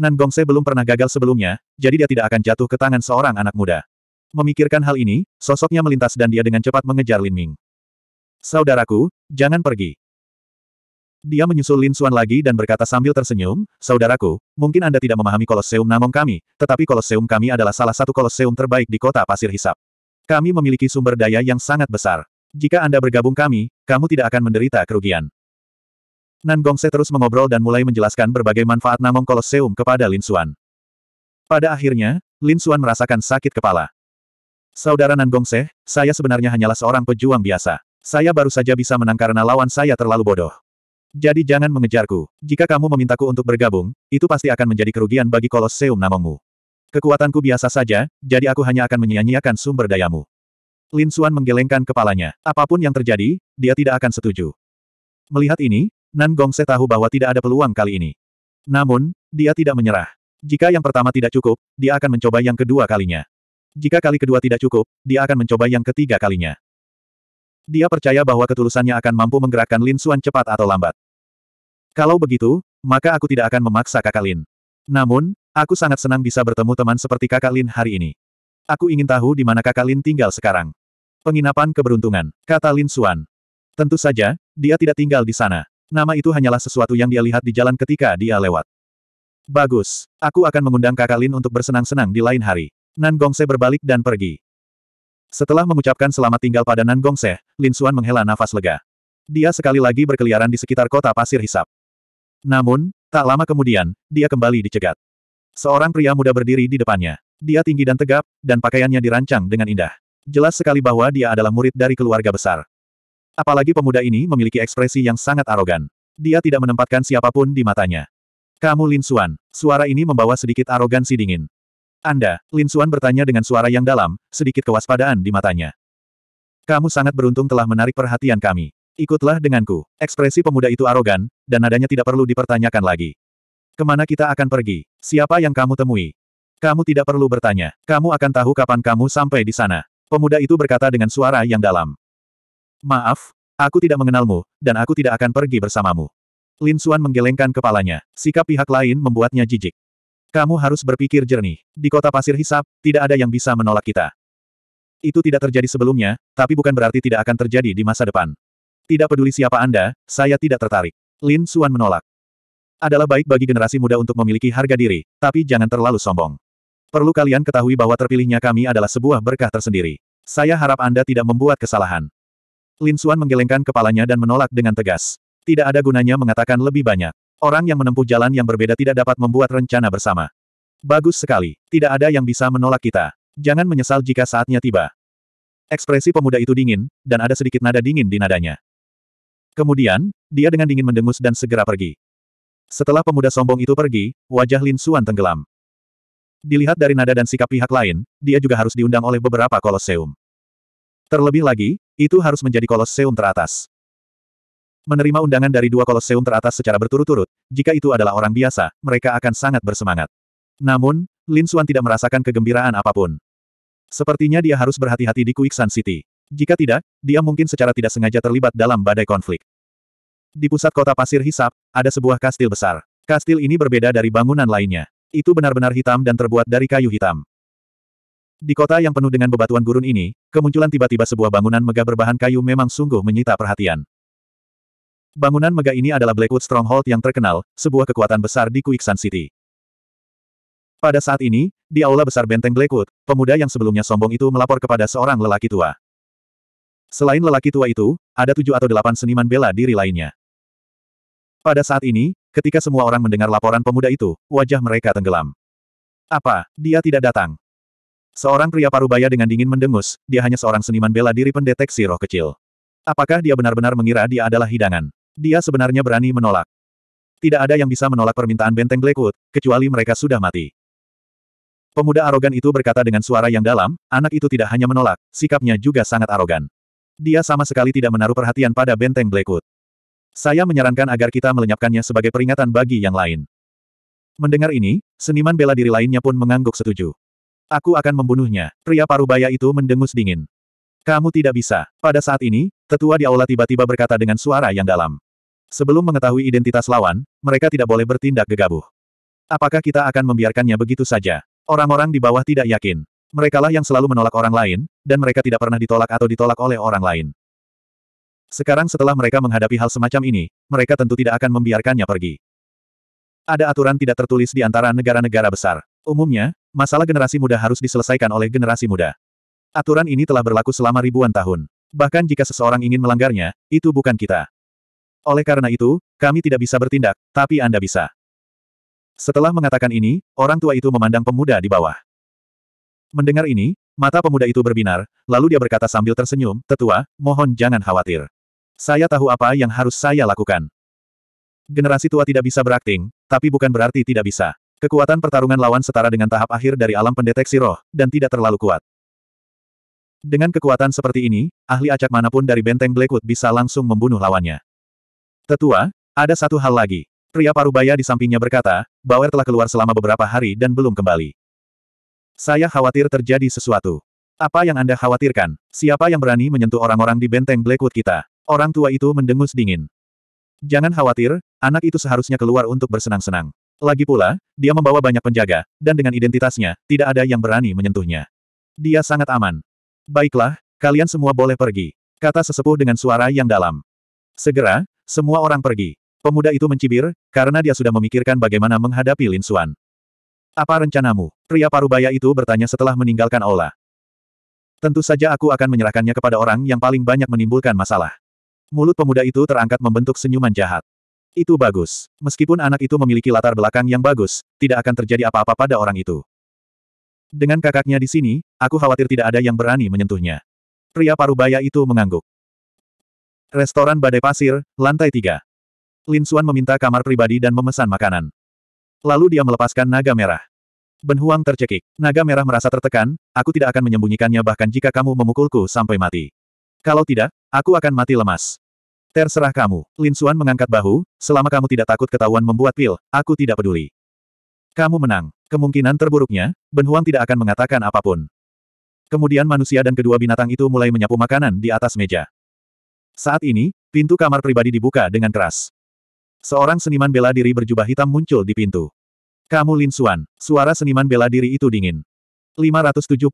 Nan Gongse belum pernah gagal sebelumnya, jadi dia tidak akan jatuh ke tangan seorang anak muda. Memikirkan hal ini, sosoknya melintas dan dia dengan cepat mengejar Lin Ming. Saudaraku, jangan pergi. Dia menyusul Lin Xuan lagi dan berkata sambil tersenyum, Saudaraku, mungkin Anda tidak memahami koloseum namong kami, tetapi koloseum kami adalah salah satu koloseum terbaik di kota pasir hisap. Kami memiliki sumber daya yang sangat besar. Jika Anda bergabung kami, kamu tidak akan menderita kerugian. Nan Gongse terus mengobrol dan mulai menjelaskan berbagai manfaat Namong Kolosseum kepada Lin Xuan. Pada akhirnya, Lin Xuan merasakan sakit kepala. Saudara Nan Gongse, saya sebenarnya hanyalah seorang pejuang biasa. Saya baru saja bisa menang karena lawan saya terlalu bodoh. Jadi jangan mengejarku. Jika kamu memintaku untuk bergabung, itu pasti akan menjadi kerugian bagi Kolosseum Namongmu. Kekuatanku biasa saja, jadi aku hanya akan menyia-nyiakan sumber dayamu. Lin Xuan menggelengkan kepalanya. Apapun yang terjadi, dia tidak akan setuju. Melihat ini, Nan Gongse tahu bahwa tidak ada peluang kali ini. Namun, dia tidak menyerah. Jika yang pertama tidak cukup, dia akan mencoba yang kedua kalinya. Jika kali kedua tidak cukup, dia akan mencoba yang ketiga kalinya. Dia percaya bahwa ketulusannya akan mampu menggerakkan Lin Suan cepat atau lambat. Kalau begitu, maka aku tidak akan memaksa kakak Lin. Namun, aku sangat senang bisa bertemu teman seperti kakak Lin hari ini. Aku ingin tahu di mana kakak Lin tinggal sekarang. Penginapan keberuntungan, kata Lin Suan. Tentu saja, dia tidak tinggal di sana. Nama itu hanyalah sesuatu yang dia lihat di jalan ketika dia lewat. Bagus. Aku akan mengundang kakak Lin untuk bersenang-senang di lain hari. Nan Gongse berbalik dan pergi. Setelah mengucapkan selamat tinggal pada Nan Gongse, Lin Xuan menghela nafas lega. Dia sekali lagi berkeliaran di sekitar kota pasir hisap. Namun, tak lama kemudian, dia kembali dicegat. Seorang pria muda berdiri di depannya. Dia tinggi dan tegap, dan pakaiannya dirancang dengan indah. Jelas sekali bahwa dia adalah murid dari keluarga besar. Apalagi pemuda ini memiliki ekspresi yang sangat arogan. Dia tidak menempatkan siapapun di matanya. Kamu Lin Xuan. Suara ini membawa sedikit arogansi dingin. Anda, Lin Xuan bertanya dengan suara yang dalam, sedikit kewaspadaan di matanya. Kamu sangat beruntung telah menarik perhatian kami. Ikutlah denganku. Ekspresi pemuda itu arogan, dan nadanya tidak perlu dipertanyakan lagi. Kemana kita akan pergi? Siapa yang kamu temui? Kamu tidak perlu bertanya. Kamu akan tahu kapan kamu sampai di sana. Pemuda itu berkata dengan suara yang dalam. Maaf, aku tidak mengenalmu, dan aku tidak akan pergi bersamamu. Lin Xuan menggelengkan kepalanya. Sikap pihak lain membuatnya jijik. Kamu harus berpikir jernih. Di kota pasir hisap, tidak ada yang bisa menolak kita. Itu tidak terjadi sebelumnya, tapi bukan berarti tidak akan terjadi di masa depan. Tidak peduli siapa Anda, saya tidak tertarik. Lin Xuan menolak. Adalah baik bagi generasi muda untuk memiliki harga diri, tapi jangan terlalu sombong. Perlu kalian ketahui bahwa terpilihnya kami adalah sebuah berkah tersendiri. Saya harap Anda tidak membuat kesalahan. Lin Suan menggelengkan kepalanya dan menolak dengan tegas. Tidak ada gunanya mengatakan lebih banyak. Orang yang menempuh jalan yang berbeda tidak dapat membuat rencana bersama. Bagus sekali. Tidak ada yang bisa menolak kita. Jangan menyesal jika saatnya tiba. Ekspresi pemuda itu dingin, dan ada sedikit nada dingin di nadanya. Kemudian, dia dengan dingin mendengus dan segera pergi. Setelah pemuda sombong itu pergi, wajah Lin Suan tenggelam. Dilihat dari nada dan sikap pihak lain, dia juga harus diundang oleh beberapa koloseum. Terlebih lagi, itu harus menjadi koloseum teratas. Menerima undangan dari dua koloseum teratas secara berturut-turut, jika itu adalah orang biasa, mereka akan sangat bersemangat. Namun, Lin Xuan tidak merasakan kegembiraan apapun. Sepertinya dia harus berhati-hati di Kuiksan City. Jika tidak, dia mungkin secara tidak sengaja terlibat dalam badai konflik. Di pusat kota pasir hisap, ada sebuah kastil besar. Kastil ini berbeda dari bangunan lainnya. Itu benar-benar hitam dan terbuat dari kayu hitam. Di kota yang penuh dengan bebatuan gurun ini, kemunculan tiba-tiba sebuah bangunan megah berbahan kayu memang sungguh menyita perhatian. Bangunan megah ini adalah Blackwood Stronghold yang terkenal, sebuah kekuatan besar di Kuiksan City. Pada saat ini, di aula besar benteng Blackwood, pemuda yang sebelumnya sombong itu melapor kepada seorang lelaki tua. Selain lelaki tua itu, ada tujuh atau delapan seniman bela diri lainnya. Pada saat ini, ketika semua orang mendengar laporan pemuda itu, wajah mereka tenggelam. Apa, dia tidak datang? Seorang pria parubaya dengan dingin mendengus, dia hanya seorang seniman bela diri pendeteksi roh kecil. Apakah dia benar-benar mengira dia adalah hidangan? Dia sebenarnya berani menolak. Tidak ada yang bisa menolak permintaan benteng Blackwood, kecuali mereka sudah mati. Pemuda arogan itu berkata dengan suara yang dalam, anak itu tidak hanya menolak, sikapnya juga sangat arogan. Dia sama sekali tidak menaruh perhatian pada benteng Blackwood. Saya menyarankan agar kita melenyapkannya sebagai peringatan bagi yang lain. Mendengar ini, seniman bela diri lainnya pun mengangguk setuju. Aku akan membunuhnya. Pria parubaya itu mendengus dingin. Kamu tidak bisa. Pada saat ini, tetua di aula tiba-tiba berkata dengan suara yang dalam. Sebelum mengetahui identitas lawan, mereka tidak boleh bertindak gegabah. Apakah kita akan membiarkannya begitu saja? Orang-orang di bawah tidak yakin. Merekalah yang selalu menolak orang lain, dan mereka tidak pernah ditolak atau ditolak oleh orang lain. Sekarang setelah mereka menghadapi hal semacam ini, mereka tentu tidak akan membiarkannya pergi. Ada aturan tidak tertulis di antara negara-negara besar. Umumnya, masalah generasi muda harus diselesaikan oleh generasi muda. Aturan ini telah berlaku selama ribuan tahun. Bahkan jika seseorang ingin melanggarnya, itu bukan kita. Oleh karena itu, kami tidak bisa bertindak, tapi Anda bisa. Setelah mengatakan ini, orang tua itu memandang pemuda di bawah. Mendengar ini, mata pemuda itu berbinar, lalu dia berkata sambil tersenyum, Tetua, mohon jangan khawatir. Saya tahu apa yang harus saya lakukan. Generasi tua tidak bisa berakting, tapi bukan berarti tidak bisa. Kekuatan pertarungan lawan setara dengan tahap akhir dari alam pendeteksi roh, dan tidak terlalu kuat. Dengan kekuatan seperti ini, ahli acak manapun dari benteng Blackwood bisa langsung membunuh lawannya. Tetua, ada satu hal lagi. Pria parubaya di sampingnya berkata, Bauer telah keluar selama beberapa hari dan belum kembali. Saya khawatir terjadi sesuatu. Apa yang Anda khawatirkan? Siapa yang berani menyentuh orang-orang di benteng Blackwood kita? Orang tua itu mendengus dingin. Jangan khawatir, anak itu seharusnya keluar untuk bersenang-senang. Lagi pula, dia membawa banyak penjaga, dan dengan identitasnya, tidak ada yang berani menyentuhnya. Dia sangat aman. Baiklah, kalian semua boleh pergi. Kata sesepuh dengan suara yang dalam. Segera, semua orang pergi. Pemuda itu mencibir, karena dia sudah memikirkan bagaimana menghadapi Lin Suan. Apa rencanamu? Pria parubaya itu bertanya setelah meninggalkan Ola. Tentu saja aku akan menyerahkannya kepada orang yang paling banyak menimbulkan masalah. Mulut pemuda itu terangkat membentuk senyuman jahat. Itu bagus. Meskipun anak itu memiliki latar belakang yang bagus, tidak akan terjadi apa-apa pada orang itu. Dengan kakaknya di sini, aku khawatir tidak ada yang berani menyentuhnya. Pria parubaya itu mengangguk. Restoran Badai Pasir, lantai 3. Lin Xuan meminta kamar pribadi dan memesan makanan. Lalu dia melepaskan naga merah. Ben Huang tercekik. Naga merah merasa tertekan, aku tidak akan menyembunyikannya bahkan jika kamu memukulku sampai mati. Kalau tidak, aku akan mati lemas. Terserah kamu. Lin Suan mengangkat bahu, selama kamu tidak takut ketahuan membuat pil, aku tidak peduli. Kamu menang. Kemungkinan terburuknya, Ben Huang tidak akan mengatakan apapun. Kemudian manusia dan kedua binatang itu mulai menyapu makanan di atas meja. Saat ini, pintu kamar pribadi dibuka dengan keras. Seorang seniman bela diri berjubah hitam muncul di pintu. Kamu Lin Suan. suara seniman bela diri itu dingin. 572.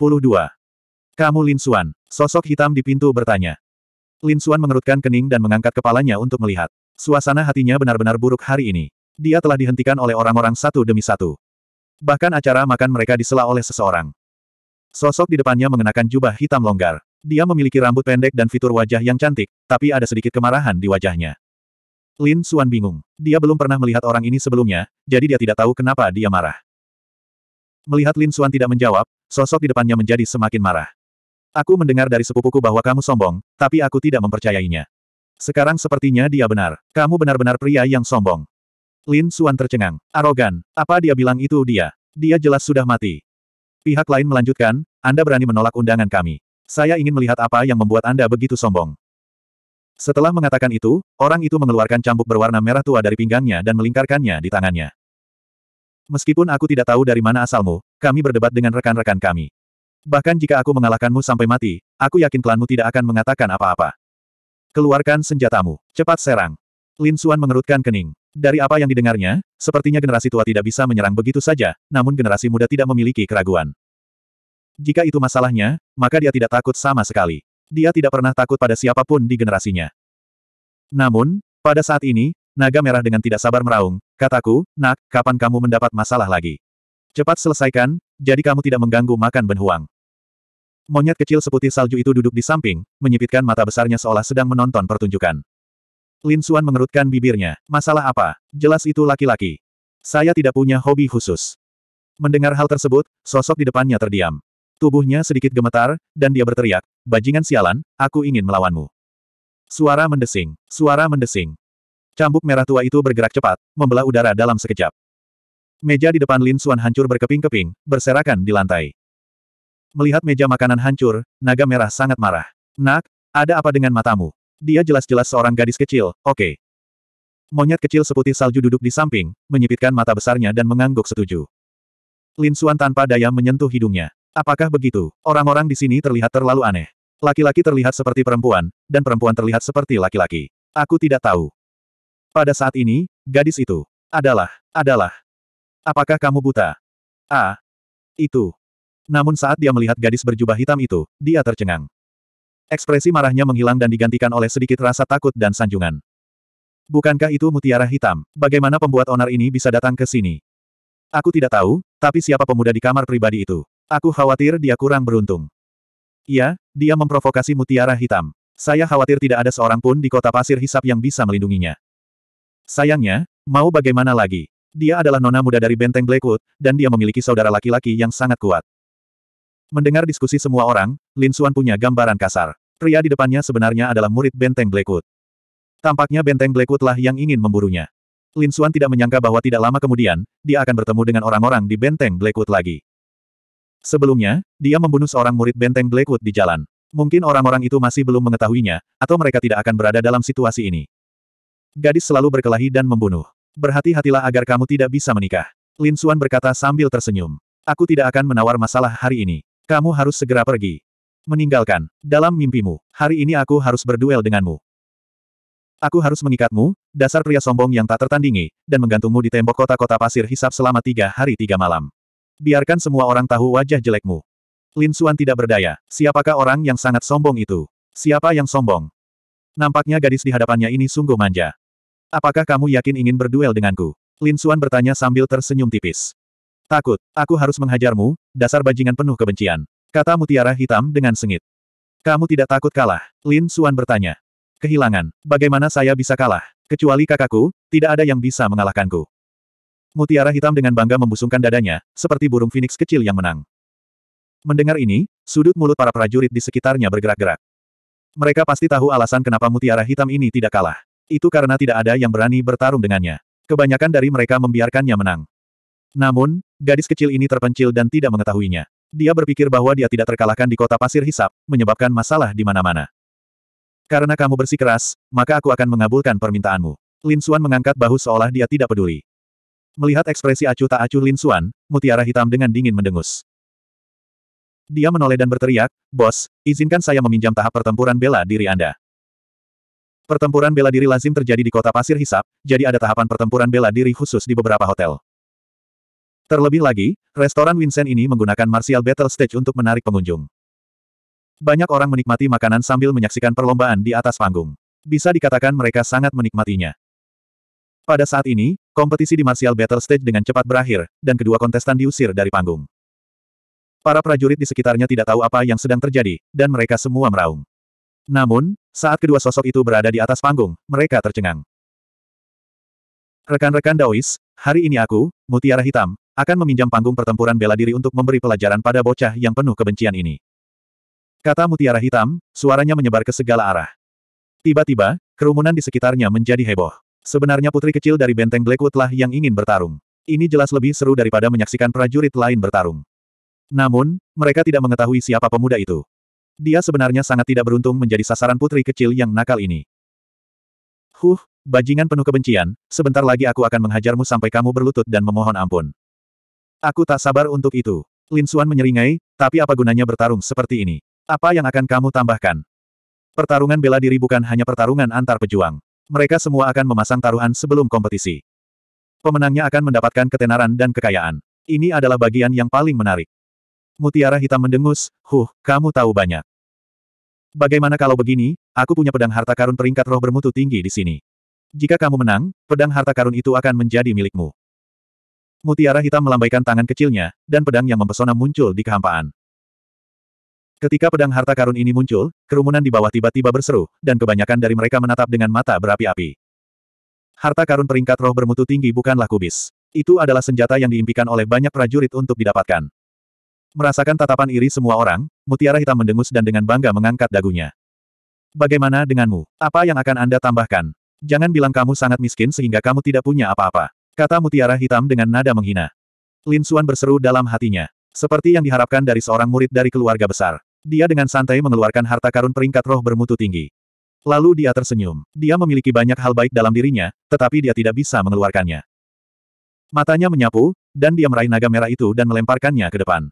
Kamu Lin Suan. sosok hitam di pintu bertanya. Lin Suan mengerutkan kening dan mengangkat kepalanya untuk melihat. Suasana hatinya benar-benar buruk hari ini. Dia telah dihentikan oleh orang-orang satu demi satu. Bahkan acara makan mereka disela oleh seseorang. Sosok di depannya mengenakan jubah hitam longgar. Dia memiliki rambut pendek dan fitur wajah yang cantik, tapi ada sedikit kemarahan di wajahnya. Lin Suan bingung. Dia belum pernah melihat orang ini sebelumnya, jadi dia tidak tahu kenapa dia marah. Melihat Lin Suan tidak menjawab, sosok di depannya menjadi semakin marah. Aku mendengar dari sepupuku bahwa kamu sombong, tapi aku tidak mempercayainya. Sekarang sepertinya dia benar. Kamu benar-benar pria yang sombong. Lin Suan tercengang. Arogan. Apa dia bilang itu dia? Dia jelas sudah mati. Pihak lain melanjutkan, Anda berani menolak undangan kami. Saya ingin melihat apa yang membuat Anda begitu sombong. Setelah mengatakan itu, orang itu mengeluarkan cambuk berwarna merah tua dari pinggangnya dan melingkarkannya di tangannya. Meskipun aku tidak tahu dari mana asalmu, kami berdebat dengan rekan-rekan kami. Bahkan jika aku mengalahkanmu sampai mati, aku yakin klanmu tidak akan mengatakan apa-apa. Keluarkan senjatamu. Cepat serang. Lin Xuan mengerutkan kening. Dari apa yang didengarnya, sepertinya generasi tua tidak bisa menyerang begitu saja, namun generasi muda tidak memiliki keraguan. Jika itu masalahnya, maka dia tidak takut sama sekali. Dia tidak pernah takut pada siapapun di generasinya. Namun, pada saat ini, naga merah dengan tidak sabar meraung, kataku, nak, kapan kamu mendapat masalah lagi? Cepat selesaikan, jadi kamu tidak mengganggu makan benhuang. Monyet kecil seputih salju itu duduk di samping, menyipitkan mata besarnya seolah sedang menonton pertunjukan. Lin Xuan mengerutkan bibirnya. Masalah apa? Jelas itu laki-laki. Saya tidak punya hobi khusus. Mendengar hal tersebut, sosok di depannya terdiam. Tubuhnya sedikit gemetar, dan dia berteriak, Bajingan sialan, aku ingin melawanmu. Suara mendesing, suara mendesing. Cambuk merah tua itu bergerak cepat, membelah udara dalam sekejap. Meja di depan Lin Xuan hancur berkeping-keping, berserakan di lantai. Melihat meja makanan hancur, naga merah sangat marah. Nak, ada apa dengan matamu? Dia jelas-jelas seorang gadis kecil, oke. Okay. Monyet kecil seputih salju duduk di samping, menyipitkan mata besarnya dan mengangguk setuju. Lin Suan tanpa daya menyentuh hidungnya. Apakah begitu? Orang-orang di sini terlihat terlalu aneh. Laki-laki terlihat seperti perempuan, dan perempuan terlihat seperti laki-laki. Aku tidak tahu. Pada saat ini, gadis itu adalah, adalah. Apakah kamu buta? Ah, itu. Namun saat dia melihat gadis berjubah hitam itu, dia tercengang. Ekspresi marahnya menghilang dan digantikan oleh sedikit rasa takut dan sanjungan. Bukankah itu mutiara hitam? Bagaimana pembuat onar ini bisa datang ke sini? Aku tidak tahu, tapi siapa pemuda di kamar pribadi itu? Aku khawatir dia kurang beruntung. Iya, dia memprovokasi mutiara hitam. Saya khawatir tidak ada seorang pun di kota pasir hisap yang bisa melindunginya. Sayangnya, mau bagaimana lagi? Dia adalah nona muda dari benteng Blackwood, dan dia memiliki saudara laki-laki yang sangat kuat. Mendengar diskusi semua orang, Lin Suan punya gambaran kasar. Pria di depannya sebenarnya adalah murid Benteng Blackwood. Tampaknya Benteng Blackwood yang ingin memburunya. Lin Suan tidak menyangka bahwa tidak lama kemudian, dia akan bertemu dengan orang-orang di Benteng Blackwood lagi. Sebelumnya, dia membunuh seorang murid Benteng Blackwood di jalan. Mungkin orang-orang itu masih belum mengetahuinya, atau mereka tidak akan berada dalam situasi ini. Gadis selalu berkelahi dan membunuh. Berhati-hatilah agar kamu tidak bisa menikah. Lin Suan berkata sambil tersenyum. Aku tidak akan menawar masalah hari ini. Kamu harus segera pergi. Meninggalkan. Dalam mimpimu, hari ini aku harus berduel denganmu. Aku harus mengikatmu, dasar pria sombong yang tak tertandingi, dan menggantungmu di tembok kota-kota pasir hisap selama tiga hari tiga malam. Biarkan semua orang tahu wajah jelekmu. Lin Xuan tidak berdaya. Siapakah orang yang sangat sombong itu? Siapa yang sombong? Nampaknya gadis di hadapannya ini sungguh manja. Apakah kamu yakin ingin berduel denganku? Lin Xuan bertanya sambil tersenyum tipis. Takut, aku harus menghajarmu, dasar bajingan penuh kebencian. Kata mutiara hitam dengan sengit. Kamu tidak takut kalah, Lin Suan bertanya. Kehilangan, bagaimana saya bisa kalah? Kecuali kakakku, tidak ada yang bisa mengalahkanku. Mutiara hitam dengan bangga membusungkan dadanya, seperti burung phoenix kecil yang menang. Mendengar ini, sudut mulut para prajurit di sekitarnya bergerak-gerak. Mereka pasti tahu alasan kenapa mutiara hitam ini tidak kalah. Itu karena tidak ada yang berani bertarung dengannya. Kebanyakan dari mereka membiarkannya menang. Namun, Gadis kecil ini terpencil dan tidak mengetahuinya. Dia berpikir bahwa dia tidak terkalahkan di kota pasir hisap, menyebabkan masalah di mana-mana. Karena kamu bersikeras, maka aku akan mengabulkan permintaanmu. Lin Suan mengangkat bahu seolah dia tidak peduli. Melihat ekspresi acuh tak acuh Lin Suan, mutiara hitam dengan dingin mendengus. Dia menoleh dan berteriak, Bos, izinkan saya meminjam tahap pertempuran bela diri Anda. Pertempuran bela diri lazim terjadi di kota pasir hisap, jadi ada tahapan pertempuran bela diri khusus di beberapa hotel. Terlebih lagi, restoran Vincent ini menggunakan martial battle stage untuk menarik pengunjung. Banyak orang menikmati makanan sambil menyaksikan perlombaan di atas panggung. Bisa dikatakan mereka sangat menikmatinya. Pada saat ini, kompetisi di martial battle stage dengan cepat berakhir, dan kedua kontestan diusir dari panggung. Para prajurit di sekitarnya tidak tahu apa yang sedang terjadi, dan mereka semua meraung. Namun, saat kedua sosok itu berada di atas panggung, mereka tercengang. Rekan-rekan Daois, Hari ini aku, Mutiara Hitam, akan meminjam panggung pertempuran bela diri untuk memberi pelajaran pada bocah yang penuh kebencian ini. Kata Mutiara Hitam, suaranya menyebar ke segala arah. Tiba-tiba, kerumunan di sekitarnya menjadi heboh. Sebenarnya putri kecil dari benteng Blackwood lah yang ingin bertarung. Ini jelas lebih seru daripada menyaksikan prajurit lain bertarung. Namun, mereka tidak mengetahui siapa pemuda itu. Dia sebenarnya sangat tidak beruntung menjadi sasaran putri kecil yang nakal ini. Huh, bajingan penuh kebencian, sebentar lagi aku akan menghajarmu sampai kamu berlutut dan memohon ampun. Aku tak sabar untuk itu. Lin Suan menyeringai, tapi apa gunanya bertarung seperti ini? Apa yang akan kamu tambahkan? Pertarungan bela diri bukan hanya pertarungan antar pejuang. Mereka semua akan memasang taruhan sebelum kompetisi. Pemenangnya akan mendapatkan ketenaran dan kekayaan. Ini adalah bagian yang paling menarik. Mutiara hitam mendengus, huh, kamu tahu banyak. Bagaimana kalau begini, aku punya pedang harta karun peringkat roh bermutu tinggi di sini. Jika kamu menang, pedang harta karun itu akan menjadi milikmu. Mutiara hitam melambaikan tangan kecilnya, dan pedang yang mempesona muncul di kehampaan. Ketika pedang harta karun ini muncul, kerumunan di bawah tiba-tiba berseru, dan kebanyakan dari mereka menatap dengan mata berapi-api. Harta karun peringkat roh bermutu tinggi bukanlah kubis. Itu adalah senjata yang diimpikan oleh banyak prajurit untuk didapatkan. Merasakan tatapan iri semua orang, mutiara hitam mendengus dan dengan bangga mengangkat dagunya. Bagaimana denganmu? Apa yang akan Anda tambahkan? Jangan bilang kamu sangat miskin sehingga kamu tidak punya apa-apa. Kata mutiara hitam dengan nada menghina. Lin Xuan berseru dalam hatinya. Seperti yang diharapkan dari seorang murid dari keluarga besar. Dia dengan santai mengeluarkan harta karun peringkat roh bermutu tinggi. Lalu dia tersenyum. Dia memiliki banyak hal baik dalam dirinya, tetapi dia tidak bisa mengeluarkannya. Matanya menyapu, dan dia meraih naga merah itu dan melemparkannya ke depan.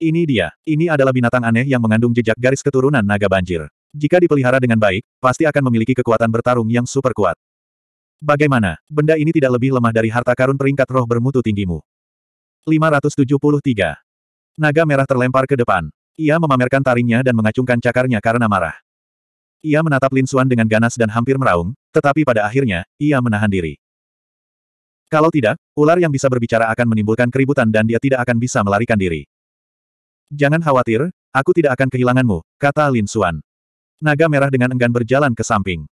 Ini dia. Ini adalah binatang aneh yang mengandung jejak garis keturunan naga banjir. Jika dipelihara dengan baik, pasti akan memiliki kekuatan bertarung yang super kuat. Bagaimana, benda ini tidak lebih lemah dari harta karun peringkat roh bermutu tinggimu. 573. Naga merah terlempar ke depan. Ia memamerkan taringnya dan mengacungkan cakarnya karena marah. Ia menatap Lin Xuan dengan ganas dan hampir meraung, tetapi pada akhirnya, ia menahan diri. Kalau tidak, ular yang bisa berbicara akan menimbulkan keributan dan dia tidak akan bisa melarikan diri. Jangan khawatir, aku tidak akan kehilanganmu, kata Lin Xuan. Naga merah dengan enggan berjalan ke samping.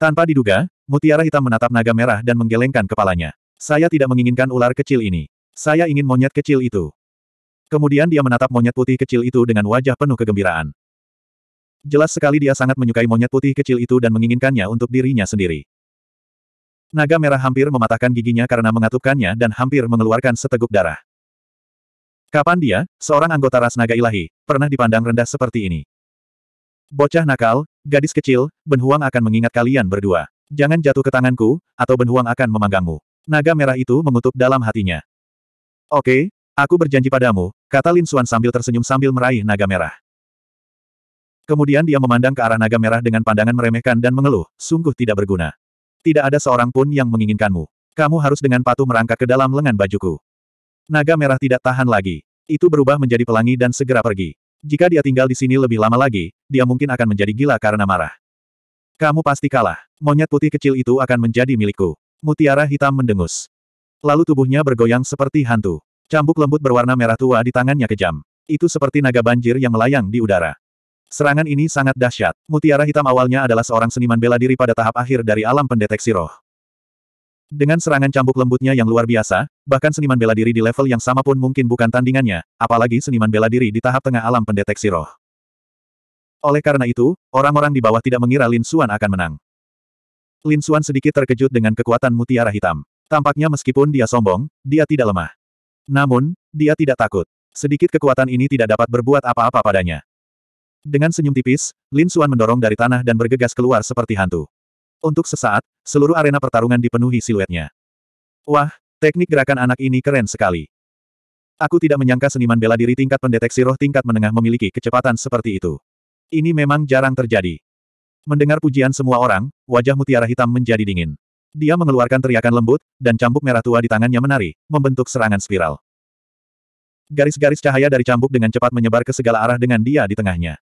Tanpa diduga, mutiara hitam menatap naga merah dan menggelengkan kepalanya. Saya tidak menginginkan ular kecil ini. Saya ingin monyet kecil itu. Kemudian dia menatap monyet putih kecil itu dengan wajah penuh kegembiraan. Jelas sekali dia sangat menyukai monyet putih kecil itu dan menginginkannya untuk dirinya sendiri. Naga merah hampir mematahkan giginya karena mengatupkannya dan hampir mengeluarkan seteguk darah. Kapan dia, seorang anggota ras naga ilahi, pernah dipandang rendah seperti ini? Bocah nakal, gadis kecil, Benhuang akan mengingat kalian berdua. Jangan jatuh ke tanganku, atau Benhuang akan memanggangmu. Naga merah itu mengutuk dalam hatinya. Oke, aku berjanji padamu, kata Lin Xuan sambil tersenyum sambil meraih naga merah. Kemudian dia memandang ke arah naga merah dengan pandangan meremehkan dan mengeluh, sungguh tidak berguna. Tidak ada seorang pun yang menginginkanmu. Kamu harus dengan patuh merangkak ke dalam lengan bajuku. Naga merah tidak tahan lagi. Itu berubah menjadi pelangi dan segera pergi. Jika dia tinggal di sini lebih lama lagi, dia mungkin akan menjadi gila karena marah. Kamu pasti kalah. Monyet putih kecil itu akan menjadi milikku. Mutiara hitam mendengus. Lalu tubuhnya bergoyang seperti hantu. Cambuk lembut berwarna merah tua di tangannya kejam. Itu seperti naga banjir yang melayang di udara. Serangan ini sangat dahsyat. Mutiara hitam awalnya adalah seorang seniman bela diri pada tahap akhir dari alam pendeteksi roh. Dengan serangan cambuk lembutnya yang luar biasa, bahkan seniman bela diri di level yang sama pun mungkin bukan tandingannya, apalagi seniman bela diri di tahap tengah alam pendeteksi roh. Oleh karena itu, orang-orang di bawah tidak mengira Lin Suan akan menang. Lin Suan sedikit terkejut dengan kekuatan mutiara hitam. Tampaknya meskipun dia sombong, dia tidak lemah. Namun, dia tidak takut. Sedikit kekuatan ini tidak dapat berbuat apa-apa padanya. Dengan senyum tipis, Lin Suan mendorong dari tanah dan bergegas keluar seperti hantu. Untuk sesaat, seluruh arena pertarungan dipenuhi siluetnya. Wah, teknik gerakan anak ini keren sekali. Aku tidak menyangka seniman bela diri tingkat pendeteksi roh tingkat menengah memiliki kecepatan seperti itu. Ini memang jarang terjadi. Mendengar pujian semua orang, wajah mutiara hitam menjadi dingin. Dia mengeluarkan teriakan lembut, dan cambuk merah tua di tangannya menari, membentuk serangan spiral. Garis-garis cahaya dari cambuk dengan cepat menyebar ke segala arah dengan dia di tengahnya.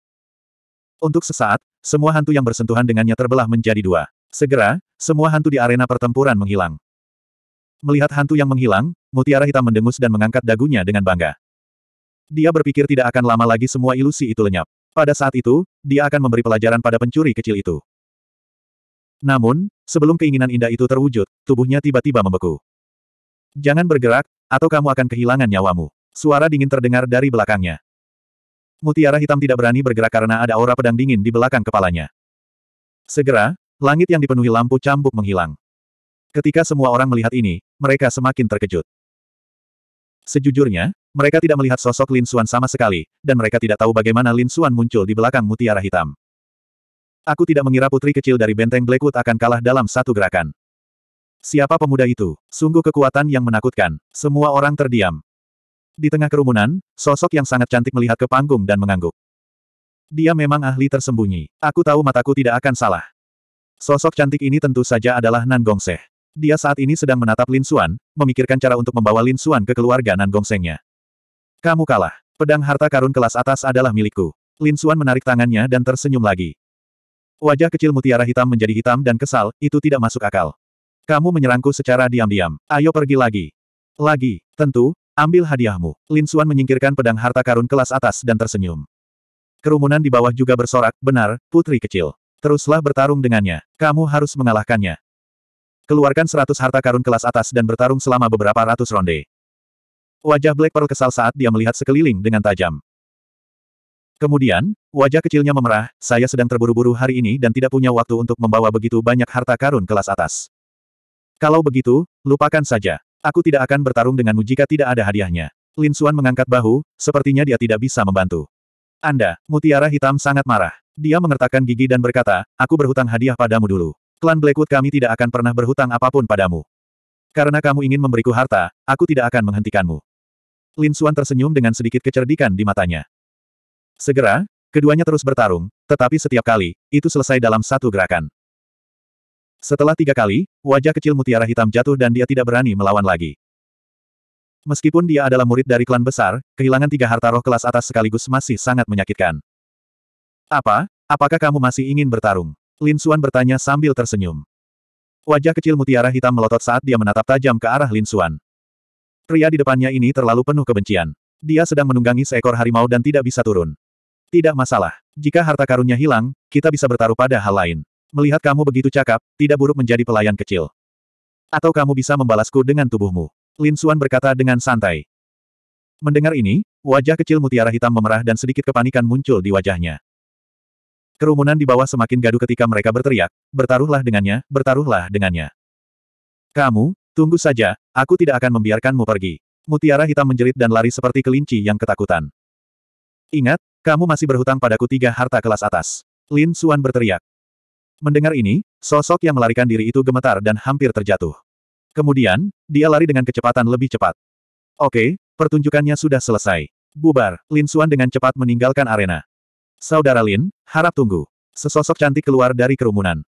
Untuk sesaat, semua hantu yang bersentuhan dengannya terbelah menjadi dua. Segera, semua hantu di arena pertempuran menghilang. Melihat hantu yang menghilang, mutiara hitam mendengus dan mengangkat dagunya dengan bangga. Dia berpikir tidak akan lama lagi semua ilusi itu lenyap. Pada saat itu, dia akan memberi pelajaran pada pencuri kecil itu. Namun, sebelum keinginan indah itu terwujud, tubuhnya tiba-tiba membeku. Jangan bergerak, atau kamu akan kehilangan nyawamu. Suara dingin terdengar dari belakangnya. Mutiara hitam tidak berani bergerak karena ada aura pedang dingin di belakang kepalanya. Segera, Langit yang dipenuhi lampu cambuk menghilang. Ketika semua orang melihat ini, mereka semakin terkejut. Sejujurnya, mereka tidak melihat sosok Lin Xuan sama sekali, dan mereka tidak tahu bagaimana Lin Xuan muncul di belakang mutiara hitam. Aku tidak mengira putri kecil dari benteng Blackwood akan kalah dalam satu gerakan. Siapa pemuda itu? Sungguh kekuatan yang menakutkan. Semua orang terdiam. Di tengah kerumunan, sosok yang sangat cantik melihat ke panggung dan mengangguk. Dia memang ahli tersembunyi. Aku tahu mataku tidak akan salah. Sosok cantik ini tentu saja adalah Nan Gongseh. Dia saat ini sedang menatap Lin Xuan, memikirkan cara untuk membawa Lin Xuan ke keluarga Nan Gongsengnya. Kamu kalah. Pedang harta karun kelas atas adalah milikku. Lin Xuan menarik tangannya dan tersenyum lagi. Wajah kecil mutiara hitam menjadi hitam dan kesal, itu tidak masuk akal. Kamu menyerangku secara diam-diam. Ayo pergi lagi. Lagi, tentu, ambil hadiahmu. Lin Xuan menyingkirkan pedang harta karun kelas atas dan tersenyum. Kerumunan di bawah juga bersorak, benar, putri kecil. Teruslah bertarung dengannya. Kamu harus mengalahkannya. Keluarkan seratus harta karun kelas atas dan bertarung selama beberapa ratus ronde. Wajah Black Pearl kesal saat dia melihat sekeliling dengan tajam. Kemudian, wajah kecilnya memerah, saya sedang terburu-buru hari ini dan tidak punya waktu untuk membawa begitu banyak harta karun kelas atas. Kalau begitu, lupakan saja. Aku tidak akan bertarung denganmu jika tidak ada hadiahnya. Lin Xuan mengangkat bahu, sepertinya dia tidak bisa membantu. Anda, Mutiara Hitam sangat marah. Dia mengertakkan gigi dan berkata, aku berhutang hadiah padamu dulu. Klan Blackwood kami tidak akan pernah berhutang apapun padamu. Karena kamu ingin memberiku harta, aku tidak akan menghentikanmu. Lin Xuan tersenyum dengan sedikit kecerdikan di matanya. Segera, keduanya terus bertarung, tetapi setiap kali, itu selesai dalam satu gerakan. Setelah tiga kali, wajah kecil mutiara hitam jatuh dan dia tidak berani melawan lagi. Meskipun dia adalah murid dari klan besar, kehilangan tiga harta roh kelas atas sekaligus masih sangat menyakitkan. Apa? Apakah kamu masih ingin bertarung? Lin Xuan bertanya sambil tersenyum. Wajah kecil mutiara hitam melotot saat dia menatap tajam ke arah Lin Xuan. Pria di depannya ini terlalu penuh kebencian. Dia sedang menunggangi seekor harimau dan tidak bisa turun. Tidak masalah. Jika harta karunnya hilang, kita bisa bertaruh pada hal lain. Melihat kamu begitu cakap, tidak buruk menjadi pelayan kecil. Atau kamu bisa membalasku dengan tubuhmu. Lin Suan berkata dengan santai. Mendengar ini, wajah kecil mutiara hitam memerah dan sedikit kepanikan muncul di wajahnya. Kerumunan di bawah semakin gaduh ketika mereka berteriak, bertaruhlah dengannya, bertaruhlah dengannya. Kamu, tunggu saja, aku tidak akan membiarkanmu pergi. Mutiara hitam menjerit dan lari seperti kelinci yang ketakutan. Ingat, kamu masih berhutang padaku tiga harta kelas atas. Lin Suan berteriak. Mendengar ini, sosok yang melarikan diri itu gemetar dan hampir terjatuh. Kemudian, dia lari dengan kecepatan lebih cepat. Oke, pertunjukannya sudah selesai. Bubar, Lin Suan dengan cepat meninggalkan arena. Saudara Lin, harap tunggu. Sesosok cantik keluar dari kerumunan.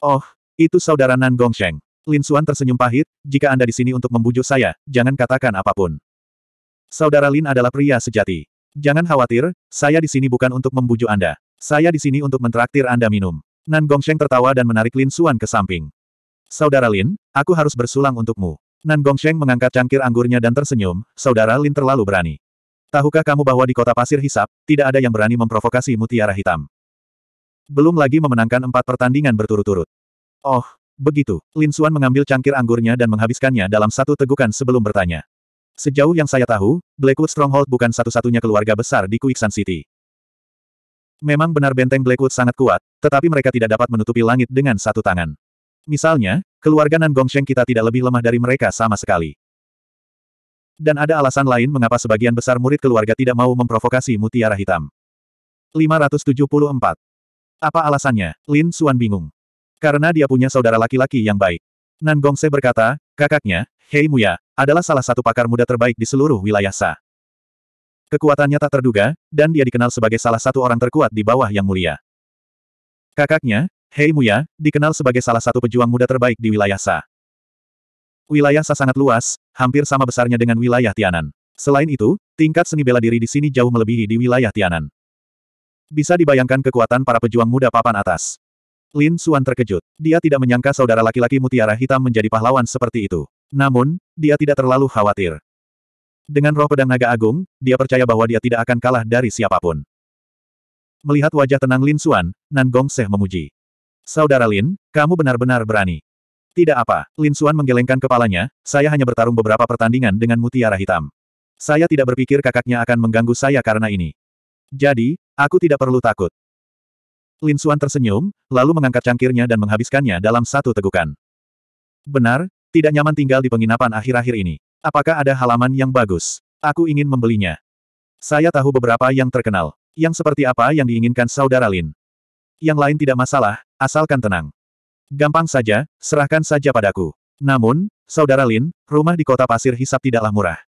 Oh, itu saudara Nan Gong Gongsheng. Lin Suan tersenyum pahit, jika Anda di sini untuk membujuk saya, jangan katakan apapun. Saudara Lin adalah pria sejati. Jangan khawatir, saya di sini bukan untuk membujuk Anda. Saya di sini untuk mentraktir Anda minum. Nan Gong Gongsheng tertawa dan menarik Lin Suan ke samping. Saudara Lin, aku harus bersulang untukmu. Nan Gongsheng mengangkat cangkir anggurnya dan tersenyum, Saudara Lin terlalu berani. Tahukah kamu bahwa di kota pasir hisap, tidak ada yang berani memprovokasi mutiara hitam. Belum lagi memenangkan empat pertandingan berturut-turut. Oh, begitu. Lin Xuan mengambil cangkir anggurnya dan menghabiskannya dalam satu tegukan sebelum bertanya. Sejauh yang saya tahu, Blackwood Stronghold bukan satu-satunya keluarga besar di Kuiksan City. Memang benar benteng Blackwood sangat kuat, tetapi mereka tidak dapat menutupi langit dengan satu tangan. Misalnya, keluarga Nan Gongsheng kita tidak lebih lemah dari mereka sama sekali. Dan ada alasan lain mengapa sebagian besar murid keluarga tidak mau memprovokasi mutiara hitam. 574. Apa alasannya? Lin Xuan bingung. Karena dia punya saudara laki-laki yang baik. Nan Gongse berkata, kakaknya, Hei Muya, adalah salah satu pakar muda terbaik di seluruh wilayah Sa. Kekuatannya tak terduga, dan dia dikenal sebagai salah satu orang terkuat di bawah Yang Mulia. Kakaknya, Hei Muya, dikenal sebagai salah satu pejuang muda terbaik di wilayah Sa. Wilayah Sa sangat luas, hampir sama besarnya dengan wilayah Tianan. Selain itu, tingkat seni bela diri di sini jauh melebihi di wilayah Tianan. Bisa dibayangkan kekuatan para pejuang muda papan atas. Lin Suan terkejut. Dia tidak menyangka saudara laki-laki mutiara hitam menjadi pahlawan seperti itu. Namun, dia tidak terlalu khawatir. Dengan roh pedang naga agung, dia percaya bahwa dia tidak akan kalah dari siapapun. Melihat wajah tenang Lin Suan, Nan Gong Seh memuji. Saudara Lin, kamu benar-benar berani. Tidak apa, Lin Suan menggelengkan kepalanya, saya hanya bertarung beberapa pertandingan dengan mutiara hitam. Saya tidak berpikir kakaknya akan mengganggu saya karena ini. Jadi, aku tidak perlu takut. Lin Suan tersenyum, lalu mengangkat cangkirnya dan menghabiskannya dalam satu tegukan. Benar, tidak nyaman tinggal di penginapan akhir-akhir ini. Apakah ada halaman yang bagus? Aku ingin membelinya. Saya tahu beberapa yang terkenal. Yang seperti apa yang diinginkan saudara Lin? Yang lain tidak masalah, Asalkan tenang. Gampang saja, serahkan saja padaku. Namun, Saudara Lin, rumah di kota pasir hisap tidaklah murah.